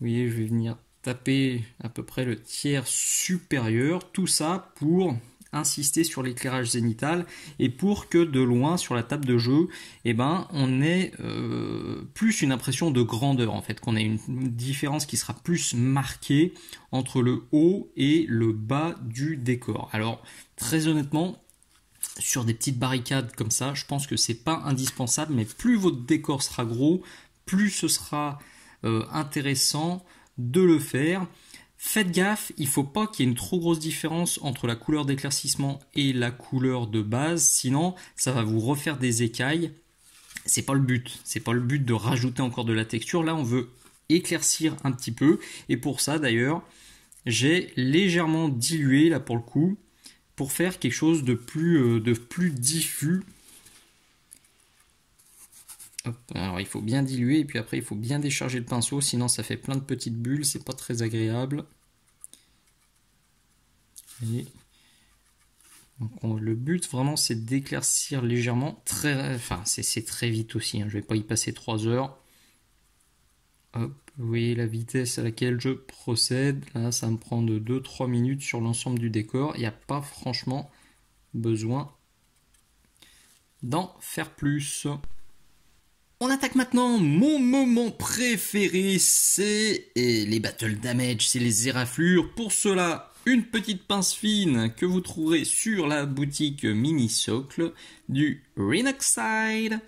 voyez, je vais venir taper à peu près le tiers supérieur. Tout ça pour insister sur l'éclairage zénital et pour que de loin sur la table de jeu, eh ben, on ait euh, plus une impression de grandeur en fait, qu'on ait une différence qui sera plus marquée entre le haut et le bas du décor. Alors très honnêtement, sur des petites barricades comme ça, je pense que c'est pas indispensable, mais plus votre décor sera gros, plus ce sera euh, intéressant de le faire. Faites gaffe, il ne faut pas qu'il y ait une trop grosse différence entre la couleur d'éclaircissement et la couleur de base, sinon ça va vous refaire des écailles. C'est pas le but, c'est pas le but de rajouter encore de la texture. Là, on veut éclaircir un petit peu et pour ça d'ailleurs, j'ai légèrement dilué là pour le coup pour faire quelque chose de plus, euh, de plus diffus alors il faut bien diluer et puis après il faut bien décharger le pinceau, sinon ça fait plein de petites bulles, c'est pas très agréable. le but vraiment c'est d'éclaircir légèrement, très, enfin c'est très vite aussi, hein. je vais pas y passer 3 heures. vous voyez la vitesse à laquelle je procède, là ça me prend de 2-3 minutes sur l'ensemble du décor, il n'y a pas franchement besoin d'en faire plus. On attaque maintenant mon moment préféré, c'est les battle damage, c'est les éraflures. Pour cela, une petite pince fine que vous trouverez sur la boutique mini socle du Rhinoxide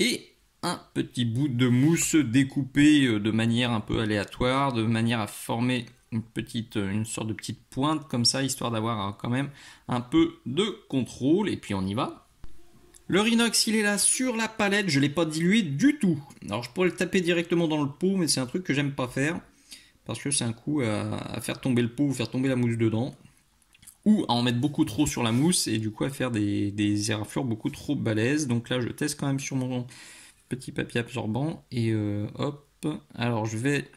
et un petit bout de mousse découpé euh, de manière un peu aléatoire, de manière à former une petite, euh, une sorte de petite pointe comme ça, histoire d'avoir euh, quand même un peu de contrôle. Et puis on y va. Le Rhinox, il est là sur la palette, je ne l'ai pas dilué du tout. Alors je pourrais le taper directement dans le pot, mais c'est un truc que j'aime pas faire. Parce que c'est un coup à, faire tomber le pot ou faire tomber la mousse dedans. Ou à en mettre beaucoup trop sur la mousse et du coup à faire des, éraflures beaucoup trop balèzes. Donc là je teste quand même sur mon petit papier absorbant. Et euh, hop, alors je vais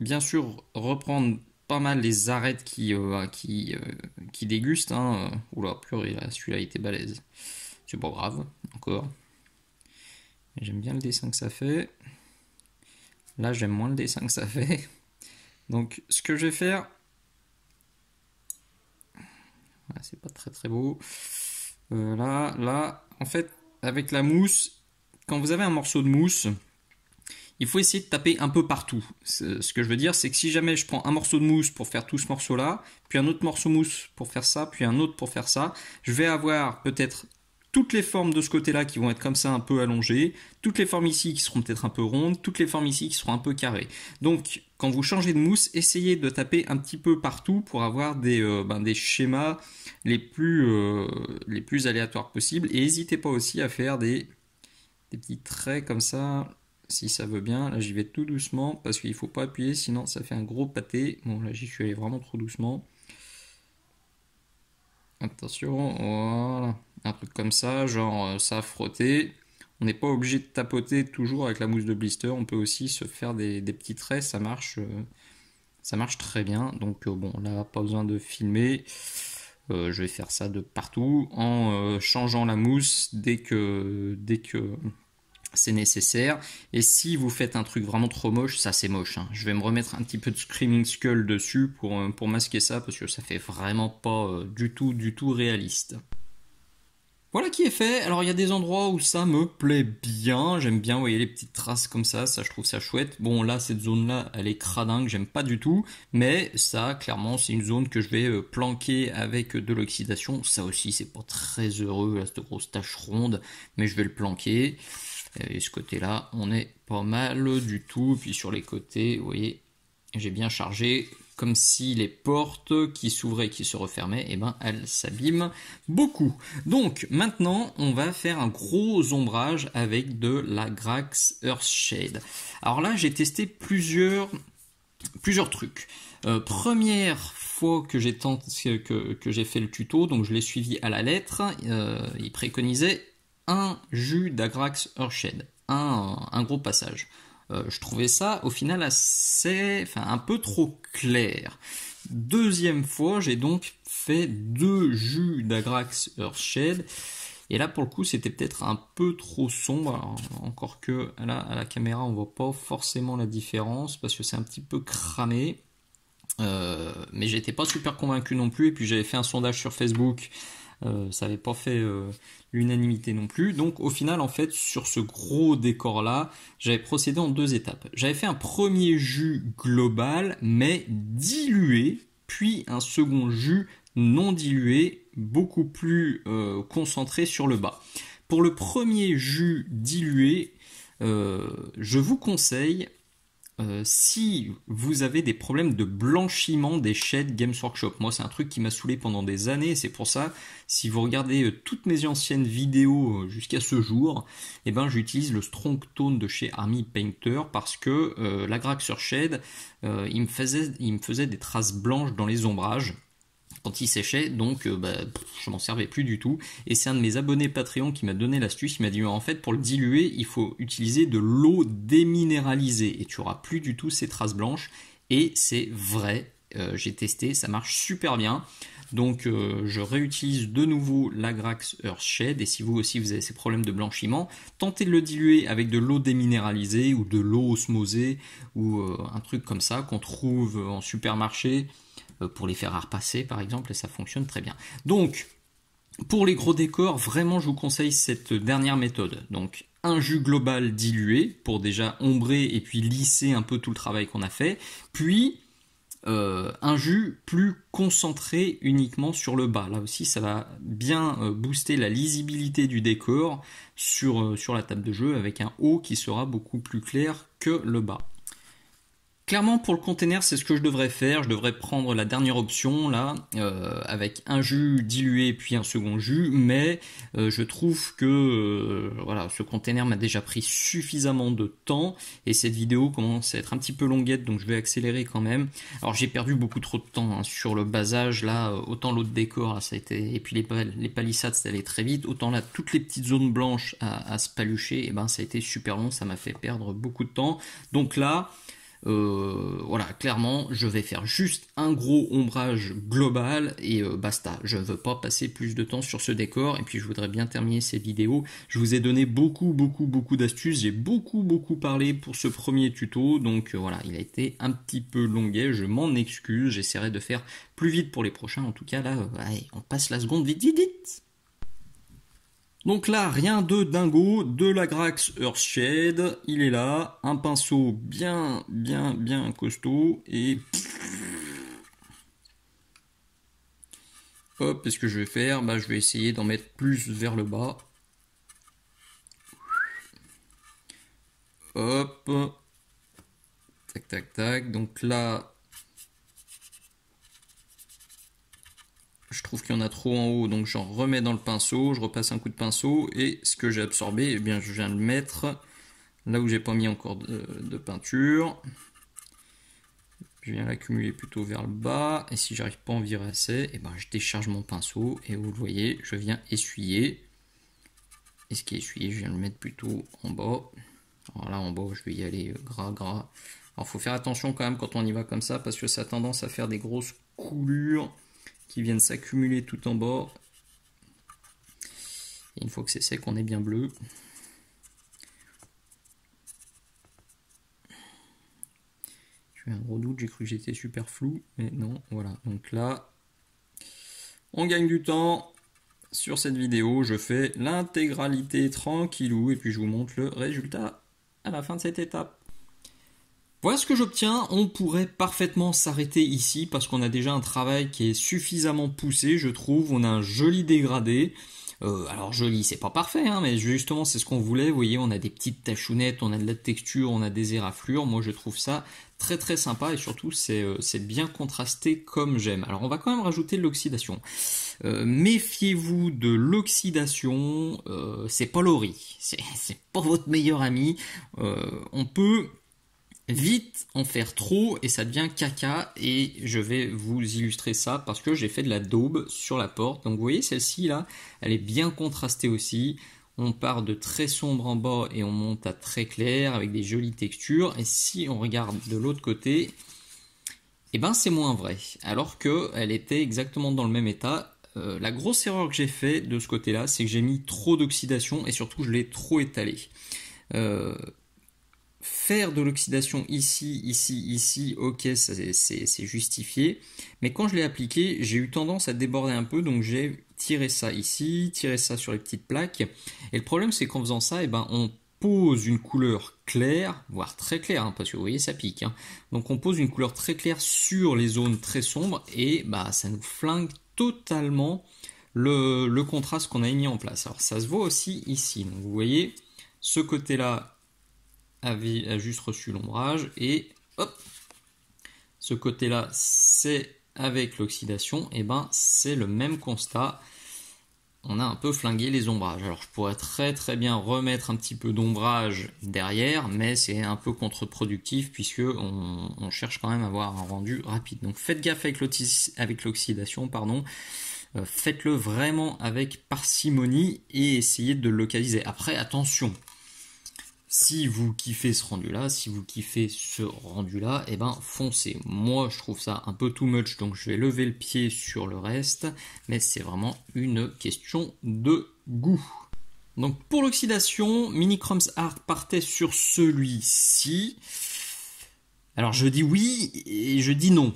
bien sûr reprendre pas mal les arêtes qui, euh, euh, qui, dégustent. Hein. Oula, purée, celui-là était balèze. C'est pas grave, encore. J'aime bien le dessin que ça fait. Là, j'aime moins le dessin que ça fait. Donc, ce que je vais faire... Ah, c'est pas très très beau. Euh, là, là, en fait, avec la mousse, quand vous avez un morceau de mousse, il faut essayer de taper un peu partout. Ce que je veux dire, c'est que si jamais je prends un morceau de mousse pour faire tout ce morceau-là, puis un autre morceau mousse pour faire ça, puis un autre pour faire ça, je vais avoir peut-être toutes les formes de ce côté-là qui vont être comme ça un peu allongées, toutes les formes ici qui seront peut-être un peu rondes, toutes les formes ici qui seront un peu carrées. Donc quand vous changez de mousse, essayez de taper un petit peu partout pour avoir des, euh, ben, schémas euh, les plus, aléatoires possibles. Et n'hésitez pas aussi à faire des, petits traits comme ça, si ça veut bien. Là j'y vais tout doucement parce qu'il ne faut pas appuyer, sinon ça fait un gros pâté. Bon là j'y suis allé vraiment trop doucement. Attention, voilà un truc comme ça, genre euh, ça a On n'est pas obligé de tapoter toujours avec la mousse de blister, on peut aussi se faire des, petits traits, ça marche, euh, ça marche très bien. Donc euh, bon, là, pas besoin de filmer. je vais faire ça de partout en changeant la mousse dès que, dès que c'est nécessaire. Et si vous faites un truc vraiment trop moche, ça c'est moche. Hein. Je vais me remettre un petit peu de Screaming Skull dessus pour, pour masquer ça parce que ça fait vraiment pas du tout, du tout réaliste. Voilà qui est fait. Alors il y a des endroits où ça me plaît bien. J'aime bien, vous voyez, les petites traces comme ça. Ça, je trouve ça chouette. Bon, là, cette zone-là, elle est cradingue. J'aime pas du tout. Mais ça, clairement, c'est une zone que je vais euh, planquer avec de l'oxydation. Ça aussi, c'est pas très heureux, là, cette grosse tache ronde. Mais je vais le planquer. Et ce côté-là, on est pas mal du tout. Puis sur les côtés, vous voyez, j'ai bien chargé comme si les portes qui s'ouvraient et qui se refermaient, eh ben, elles s'abîment beaucoup. Donc maintenant, on va faire un gros ombrage avec de la Grax Earthshade. Alors là, j'ai testé plusieurs, plusieurs trucs. Euh, première fois que j'ai que, fait le tuto, donc je l'ai suivi à la lettre, euh, il préconisait un jus d'Agrax Earthshade, un, un gros passage. Euh, je trouvais ça au final assez, enfin un peu trop clair. Deuxième fois, j'ai donc fait deux jus d'Agrax Earthshed. Et là, pour le coup, c'était peut-être un peu trop sombre. encore que là, à la caméra, on voit pas forcément la différence parce que c'est un petit peu cramé. Mais euh, mais j'étais pas super convaincu non plus. Et puis j'avais fait un sondage sur Facebook euh, ça n'avait pas fait euh, l'unanimité non plus. Donc au final, en fait, sur ce gros décor-là, j'avais procédé en deux étapes. J'avais fait un premier jus global, mais dilué, puis un second jus non dilué, beaucoup plus euh, concentré sur le bas. Pour le premier jus dilué, je vous conseille euh, si vous avez des problèmes de blanchiment des shades Games Workshop, moi c'est un truc qui m'a saoulé pendant des années, c'est pour ça, si vous regardez euh, toutes mes anciennes vidéos euh, jusqu'à ce jour, eh ben, j'utilise le Strong Tone de chez Army Painter parce que la sur Shade, il, me faisait, il me faisait des traces blanches dans les ombrages, quand il séchait, donc euh, bah, je m'en servais plus du tout. Et c'est un de mes abonnés Patreon qui m'a donné l'astuce, il m'a dit en fait pour le diluer, il faut utiliser de l'eau déminéralisée et tu auras plus du tout ces traces blanches. Et c'est vrai, euh, j'ai testé, ça marche super bien. Donc euh, je réutilise de nouveau l'Agrax Earthshade et si vous aussi vous avez ces problèmes de blanchiment, tentez de le diluer avec de l'eau déminéralisée ou de l'eau osmosée ou un truc comme ça qu'on trouve en supermarché euh, pour les faire repasser par exemple, et ça fonctionne très bien. Donc, pour les gros décors, vraiment je vous conseille cette dernière méthode. Donc, un jus global dilué pour déjà ombrer et puis lisser un peu tout le travail qu'on a fait, puis euh, un jus plus concentré uniquement sur le bas. Là aussi, ça va bien euh, booster la lisibilité du décor sur, sur la table de jeu avec un haut qui sera beaucoup plus clair que le bas. Clairement, pour le container, c'est ce que je devrais faire. Je devrais prendre la dernière option, là, euh, avec un jus dilué puis un second jus. Mais euh, je trouve que euh, voilà, ce container m'a déjà pris suffisamment de temps. Et cette vidéo commence à être un petit peu longuette, donc je vais accélérer quand même. Alors j'ai perdu beaucoup trop de temps hein, sur le basage. Là, autant l'autre décor, ça a été... Et puis les, les palissades, ça allait très vite. Autant là, toutes les petites zones blanches à, à se palucher, et eh ben, ça a été super long. Ça m'a fait perdre beaucoup de temps. Donc là... Euh, voilà, clairement, je vais faire juste un gros ombrage global et euh, basta. Je ne veux pas passer plus de temps sur ce décor et puis je voudrais bien terminer cette vidéo Je vous ai donné beaucoup, beaucoup, beaucoup d'astuces. J'ai beaucoup, beaucoup parlé pour ce premier tuto. Donc euh, voilà, il a été un petit peu longuet. Je m'en excuse. J'essaierai de faire plus vite pour les prochains. En tout cas, là, on passe la seconde vite, vite, vite. Donc là, rien de dingo, de la Grax Earthshade, il est là, un pinceau bien, bien, bien costaud, et... Hop, quest ce que je vais faire, bah, je vais essayer d'en mettre plus vers le bas. Hop. Tac, tac, tac. Donc là, je trouve qu'il y en a trop en haut, donc j'en remets dans le pinceau, je repasse un coup de pinceau, et ce que j'ai absorbé, eh bien, je viens le mettre là où j'ai pas mis encore de, peinture. Je viens l'accumuler plutôt vers le bas, et si j'arrive pas à en virer assez, eh ben, je décharge mon pinceau, et vous le voyez, je viens essuyer. Et ce qui est essuyé, je viens le mettre plutôt en bas. Alors là, en bas, je vais y aller euh, gras, gras. Alors, faut faire attention quand même quand on y va comme ça, parce que ça a tendance à faire des grosses coulures viennent s'accumuler tout en bord Et une fois que c'est sec, on est bien bleu. J'ai un gros doute, j'ai cru que j'étais super flou, mais non, voilà. Donc là, on gagne du temps. Sur cette vidéo, je fais l'intégralité tranquillou et puis je vous montre le résultat à la fin de cette étape. Voilà ce que j'obtiens. On pourrait parfaitement s'arrêter ici parce qu'on a déjà un travail qui est suffisamment poussé, je trouve. On a un joli dégradé. Euh, alors joli, c'est pas parfait, hein, mais justement c'est ce qu'on voulait. Vous voyez, on a des petites tachounettes, on a de la texture, on a des éraflures. Moi je trouve ça très très sympa et surtout c'est euh, bien contrasté comme j'aime. Alors on va quand même rajouter de l'oxydation. Euh, méfiez-vous de l'oxydation, euh, c'est pas l'ori, c'est pas votre meilleur ami. on peut vite en faire trop et ça devient caca et je vais vous illustrer ça parce que j'ai fait de la daube sur la porte donc vous voyez celle-ci là elle est bien contrastée aussi on part de très sombre en bas et on monte à très clair avec des jolies textures et si on regarde de l'autre côté eh ben c'est moins vrai alors que elle était exactement dans le même état euh, la grosse erreur que j'ai fait de ce côté là c'est que j'ai mis trop d'oxydation et surtout je l'ai trop étalé euh, faire de l'oxydation ici, ici, ici, ok, c'est justifié. Mais quand je l'ai appliqué, j'ai eu tendance à déborder un peu, donc j'ai tiré ça ici, tiré ça sur les petites plaques. Et le problème, c'est qu'en faisant ça, eh ben, on pose une couleur claire, voire très claire, hein, parce que vous voyez, ça pique. Hein. Donc on pose une couleur très claire sur les zones très sombres, et bah, ça nous flingue totalement le, contraste qu'on a mis en place. Alors ça se voit aussi ici. Donc vous voyez, ce côté-là a juste reçu l'ombrage et hop, ce côté-là, c'est avec l'oxydation, et eh ben c'est le même constat. On a un peu flingué les ombrages. Alors je pourrais très très bien remettre un petit peu d'ombrage derrière, mais c'est un peu contre-productif puisque on, cherche quand même à avoir un rendu rapide. Donc faites gaffe avec l'oxydation, pardon. Euh, faites-le vraiment avec parcimonie et essayez de le localiser. Après, attention, si vous kiffez ce rendu là, si vous kiffez ce rendu là, et eh ben foncez. Moi je trouve ça un peu too much donc je vais lever le pied sur le reste, mais c'est vraiment une question de goût. Donc pour l'oxydation, Mini Chrome's Art partait sur celui-ci. Alors je dis oui et je dis non.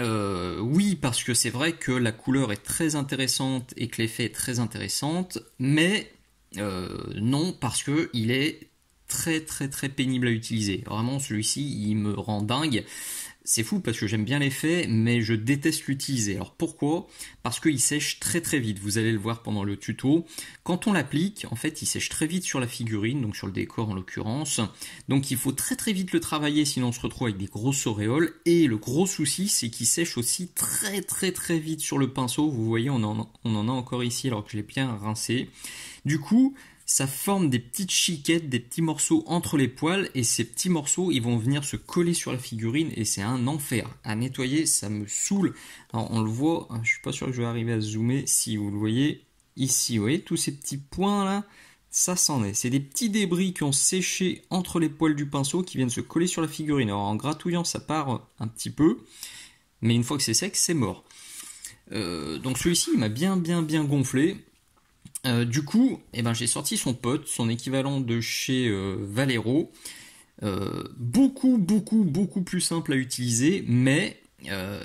Euh, oui, parce que c'est vrai que la couleur est très intéressante et que l'effet est très intéressant, mais euh, non, parce qu'il est très très très pénible à utiliser. Vraiment, celui-ci, il me rend dingue. C'est fou parce que j'aime bien l'effet, mais je déteste l'utiliser. Alors pourquoi Parce qu'il sèche très très vite, vous allez le voir pendant le tuto. Quand on l'applique, en fait, il sèche très vite sur la figurine, donc sur le décor en l'occurrence. Donc il faut très très vite le travailler, sinon on se retrouve avec des grosses auréoles. Et le gros souci, c'est qu'il sèche aussi très très très vite sur le pinceau. Vous voyez, on en, on en a encore ici alors que je l'ai bien rincé. Du coup, ça forme des petites chiquettes, des petits morceaux entre les poils et ces petits morceaux ils vont venir se coller sur la figurine et c'est un enfer à nettoyer, ça me saoule. Alors on le voit, hein, je suis pas sûr que je vais arriver à zoomer si vous le voyez ici, vous voyez tous ces petits points là, ça s'en est. C'est des petits débris qui ont séché entre les poils du pinceau qui viennent se coller sur la figurine. Alors en gratouillant ça part un petit peu, mais une fois que c'est sec c'est mort. Euh, donc celui-ci il m'a bien bien bien gonflé. Euh, du coup, eh ben, j'ai sorti son pote, son équivalent de chez euh, Valero. Euh, beaucoup, beaucoup, beaucoup plus simple à utiliser, mais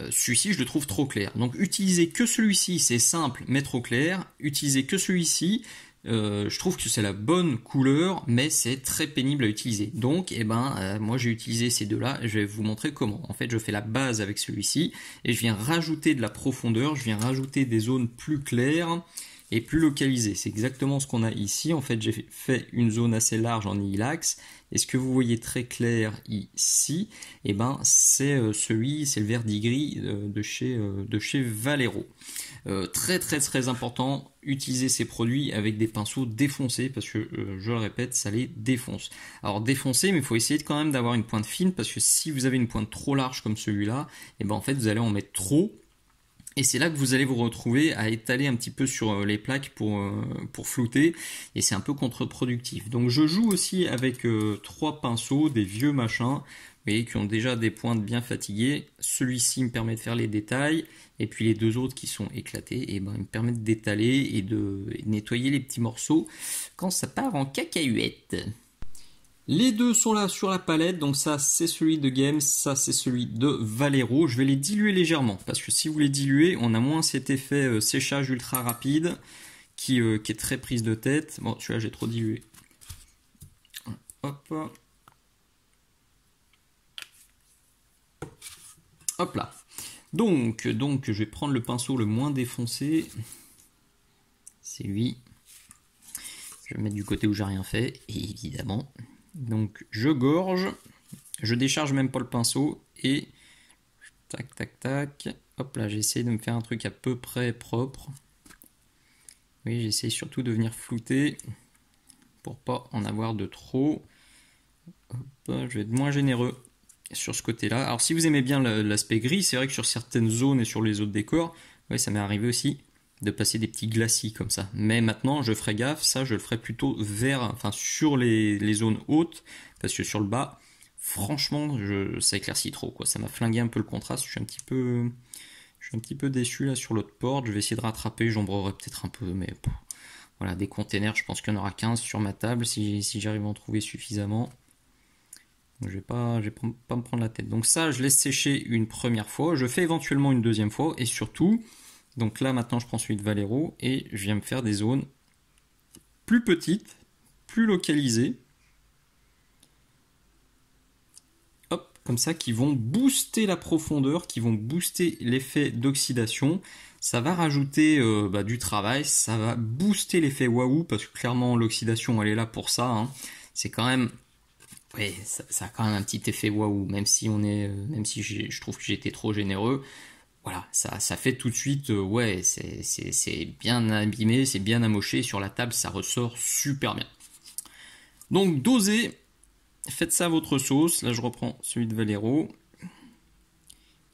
celui-ci, je le trouve trop clair. Donc, utiliser que celui-ci, c'est simple, mais trop clair. Utiliser que celui-ci, je trouve que c'est la bonne couleur, mais c'est très pénible à utiliser. Donc, eh ben, moi, j'ai utilisé ces deux-là. Je vais vous montrer comment. En fait, je fais la base avec celui-ci et je viens rajouter de la profondeur. Je viens rajouter des zones plus claires et plus localisé. C'est exactement ce qu'on a ici. En fait, j'ai fait une zone assez large en ilax. Et ce que vous voyez très clair ici, et eh ben, c'est euh, celui, c'est le verdigris euh, de chez, euh, de chez Valero. très très très important, utiliser ces produits avec des pinceaux défoncés parce que je le répète, ça les défonce. Alors défoncé, mais il faut essayer quand même d'avoir une pointe fine parce que si vous avez une pointe trop large comme celui-là, et eh ben en fait vous allez en mettre trop et c'est là que vous allez vous retrouver à étaler un petit peu sur euh, les plaques pour, euh, pour flouter, et c'est un peu contre-productif. Donc je joue aussi avec euh, trois pinceaux, des vieux machins, vous voyez, qui ont déjà des pointes bien fatiguées. Celui-ci me permet de faire les détails, et puis les deux autres qui sont éclatés, et eh ben, ils me permettent d'étaler et de, et de nettoyer les petits morceaux quand ça part en cacahuète. Les deux sont là sur la palette, donc ça c'est celui de Games, ça c'est celui de Valero. Je vais les diluer légèrement, parce que si vous les diluez, on a moins cet effet euh, séchage ultra rapide, euh, qui, est très prise de tête. Bon, celui-là j'ai trop dilué. Hop. Hop là. Donc, donc je vais prendre le pinceau le moins défoncé. C'est lui. Je vais le mettre du côté où j'ai rien fait, et évidemment. Donc je gorge, je décharge même pas le pinceau et tac tac tac. Hop là, j'essaie de me faire un truc à peu près propre. Oui, j'essaie surtout de venir flouter pour pas en avoir de trop. je vais être moins généreux sur ce côté-là. Alors si vous aimez bien l'aspect gris, c'est vrai que sur certaines zones et sur les autres décors, ça m'est arrivé aussi de passer des petits glacis comme ça. Mais maintenant, je ferai gaffe, ça je le ferai plutôt vers, enfin sur les, zones hautes, parce que sur le bas, franchement, je, ça éclaircit trop, quoi. Ça m'a flingué un peu le contraste, je suis un petit peu, je suis un petit peu déçu là sur l'autre porte, je vais essayer de rattraper, j'ombrerai peut-être un peu, mais voilà, des containers, je pense qu'il y en aura 15 sur ma table, si, j'arrive à en trouver suffisamment. je vais pas, je vais pas me prendre la tête. Donc ça, je laisse sécher une première fois, je fais éventuellement une deuxième fois, et surtout, donc là, maintenant, je prends celui de Valero et je viens me faire des zones plus petites, plus localisées. Hop, comme ça, qui vont booster la profondeur, qui vont booster l'effet d'oxydation. Ça va rajouter euh, bah, du travail, ça va booster l'effet waouh, parce que clairement, l'oxydation, elle est là pour ça. Hein. C'est quand même oui, ça, a quand même un petit effet waouh, même si on est, euh, même si je trouve que j'étais trop généreux voilà, ça, fait tout de suite, euh, ouais, c'est bien abîmé, c'est bien amoché, sur la table ça ressort super bien. Donc dosez, faites ça votre sauce, là je reprends celui de Valero.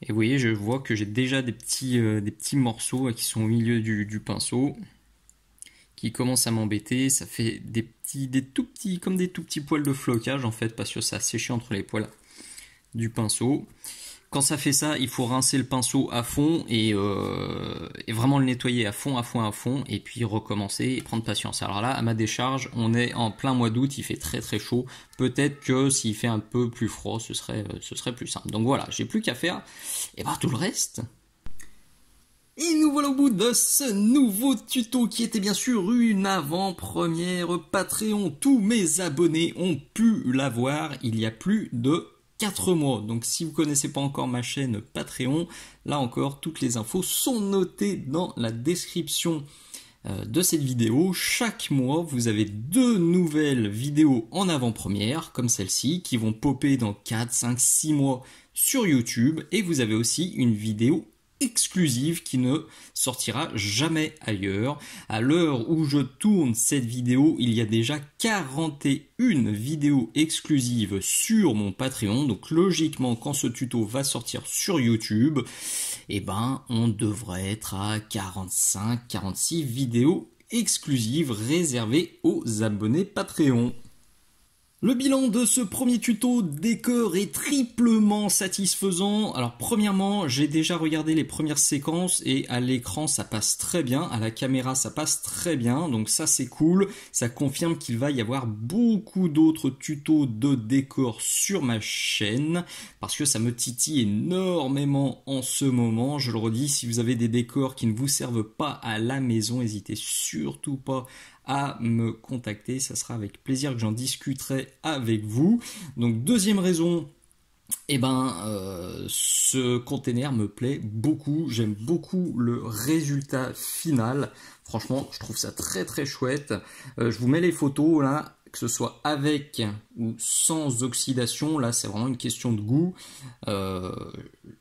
Et vous voyez, je vois que j'ai déjà des petits, euh, des petits morceaux euh, qui sont au milieu du, pinceau, qui commencent à m'embêter, ça fait des petits, des tout petits, comme des tout petits poils de flocage en fait, parce que ça séché entre les poils du pinceau quand ça fait ça, il faut rincer le pinceau à fond euh, et, vraiment le nettoyer à fond, à fond, à fond, et puis recommencer et prendre patience. Alors là, à ma décharge, on est en plein mois d'août, il fait très très chaud. Peut-être que s'il fait un peu plus froid, ce serait, euh, ce serait plus simple. Donc voilà, j'ai plus qu'à faire. Et bah tout le reste. Et nous voilà au bout de ce nouveau tuto qui était bien sûr une avant-première Patreon. Tous mes abonnés ont pu l'avoir. Il y a plus de 4 mois. Donc si vous connaissez pas encore ma chaîne Patreon, là encore toutes les infos sont notées dans la description euh, de cette vidéo. Chaque mois, vous avez deux nouvelles vidéos en avant-première, comme celle-ci, qui vont popper dans 4, 5, 6 mois sur YouTube. Et vous avez aussi une vidéo exclusive qui ne sortira jamais ailleurs. À l'heure où je tourne cette vidéo, il y a déjà 41 vidéos exclusives sur mon Patreon. Donc logiquement, quand ce tuto va sortir sur YouTube, eh ben, on devrait être à 45, 46 vidéos exclusives réservées aux abonnés Patreon. Le bilan de ce premier tuto décor est triplement satisfaisant. Alors premièrement, j'ai déjà regardé les premières séquences et à l'écran ça passe très bien, à la caméra ça passe très bien, donc ça c'est cool. Ça confirme qu'il va y avoir beaucoup d'autres tutos de décor sur ma chaîne parce que ça me titille énormément en ce moment. Je le redis, si vous avez des décors qui ne vous servent pas à la maison, n'hésitez surtout pas à me contacter. Ça sera avec plaisir que j'en discuterai avec vous. Donc deuxième raison et eh ben, euh, ce container me plaît beaucoup. J'aime beaucoup le résultat final. Franchement, je trouve ça très très chouette. Euh, je vous mets les photos là que ce soit avec ou sans oxydation, là c'est vraiment une question de goût. Euh,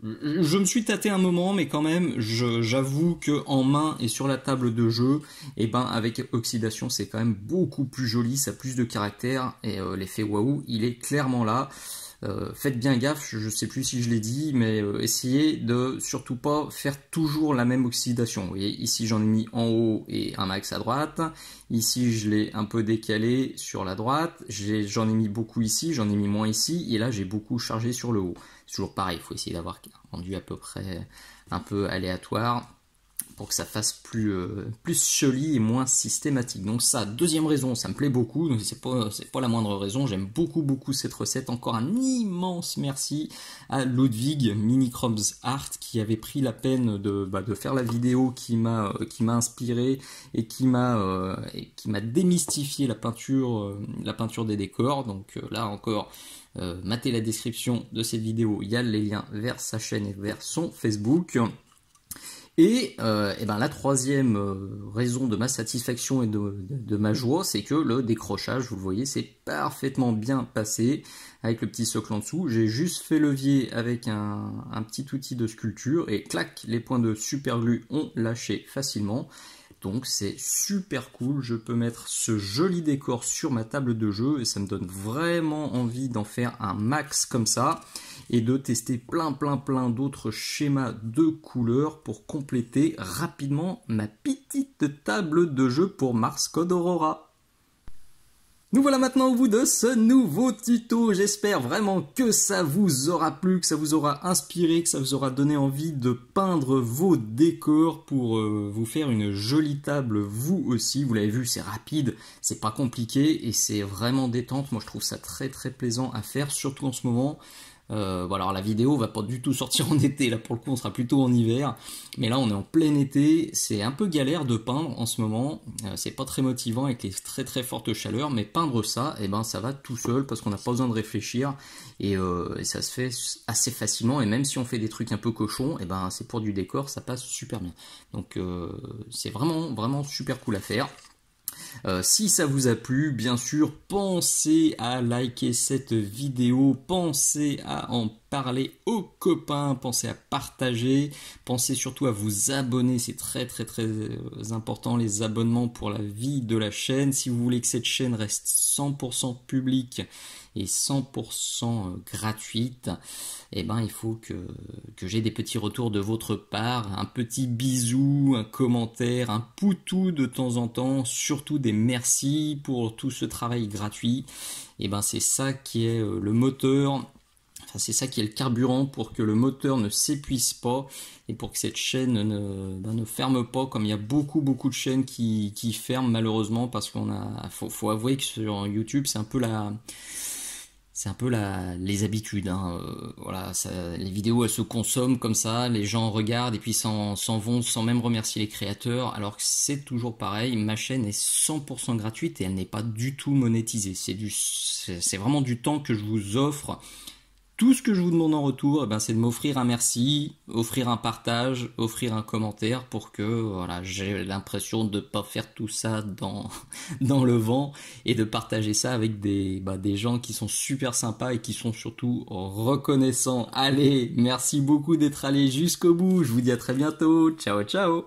je me suis tâté un moment, mais quand même, j'avoue que en main et sur la table de jeu, et eh ben avec oxydation c'est quand même beaucoup plus joli, ça a plus de caractère et euh, l'effet waouh il est clairement là. Euh, faites bien gaffe, je ne sais plus si je l'ai dit, mais euh, essayez de surtout pas faire toujours la même oxydation. Vous voyez, ici j'en ai mis en haut et un max à droite. Ici je l'ai un peu décalé sur la droite. J'en ai, ai, mis beaucoup ici, j'en ai mis moins ici. Et là j'ai beaucoup chargé sur le haut. C'est toujours pareil, il faut essayer d'avoir un rendu à peu près un peu aléatoire pour que ça fasse plus, euh, plus et moins systématique. Donc ça, deuxième raison, ça me plaît beaucoup, donc c'est pas, la moindre raison, j'aime beaucoup beaucoup cette recette. Encore un immense merci à Ludwig Minicrobs Art qui avait pris la peine de, bah, faire la vidéo euh, qui m'a inspiré et qui m'a euh, démystifié la peinture la peinture des décors. Donc là encore matez la description de cette vidéo, il y a les liens vers sa chaîne et vers son Facebook. Et, euh, eh ben la troisième euh, raison de ma satisfaction et de, ma joie, c'est que le décrochage, vous le voyez, c'est parfaitement bien passé avec le petit socle en dessous. J'ai juste fait levier avec un, un, petit outil de sculpture et clac, les points de super ont lâché facilement. Donc c'est super cool, je peux mettre ce joli décor sur ma table de jeu et ça me donne vraiment envie d'en faire un max comme ça et de tester plein plein plein d'autres schémas de couleurs pour compléter rapidement ma petite table de jeu pour Mars Code Aurora. Nous voilà maintenant au bout de ce nouveau tuto. J'espère vraiment que ça vous aura plu, que ça vous aura inspiré, que ça vous aura donné envie de peindre vos décors pour euh, vous faire une jolie table vous aussi. Vous l'avez vu, c'est rapide, c'est pas compliqué et c'est vraiment détente. Moi, je trouve ça très très plaisant à faire, surtout en ce moment. Euh, voilà, la vidéo va pas du tout sortir en été, là pour le coup on sera plutôt en hiver, mais là on est en plein été, c'est un peu galère de peindre en ce moment, euh, c'est pas très motivant avec les très très fortes chaleurs, mais peindre ça, et eh ben ça va tout seul parce qu'on n'a pas besoin de réfléchir euh, et, ça se fait assez facilement et même si on fait des trucs un peu cochons, et eh ben c'est pour du décor, ça passe super bien. Donc c'est vraiment vraiment super cool à faire. Euh, si ça vous a plu, bien sûr, pensez à liker cette vidéo, pensez à en parler aux copains, pensez à partager, pensez surtout à vous abonner, c'est très très très euh, important les abonnements pour la vie de la chaîne. Si vous voulez que cette chaîne reste 100% publique, 100% euh, gratuite, et eh ben, il faut que, que j'ai des petits retours de votre part, un petit bisou, un commentaire, un poutou de temps en temps, surtout des merci pour tout ce travail gratuit. Et eh ben, c'est ça qui est euh, le moteur c'est ça qui est le carburant pour que le moteur ne s'épuise pas et pour que cette chaîne ne, ben, ne, ferme pas, comme il y a beaucoup beaucoup de chaînes qui, ferment malheureusement parce qu'on a, faut avouer que sur YouTube c'est un peu la, c'est un peu la, les habitudes. Hein, euh, voilà, ça, les vidéos, elles se consomment comme ça, les gens regardent et puis s'en vont sans même remercier les créateurs, alors que c'est toujours pareil, ma chaîne est 100% gratuite et elle n'est pas du tout monétisée. C'est vraiment du temps que je vous offre tout ce que je vous demande en retour, eh ben, c'est de m'offrir un merci, offrir un partage, offrir un commentaire pour que voilà, j'ai l'impression de ne pas faire tout ça dans, dans le vent et de partager ça avec des, bah, des gens qui sont super sympas et qui sont surtout reconnaissants. Allez, merci beaucoup d'être allé jusqu'au bout. Je vous dis à très bientôt. Ciao, ciao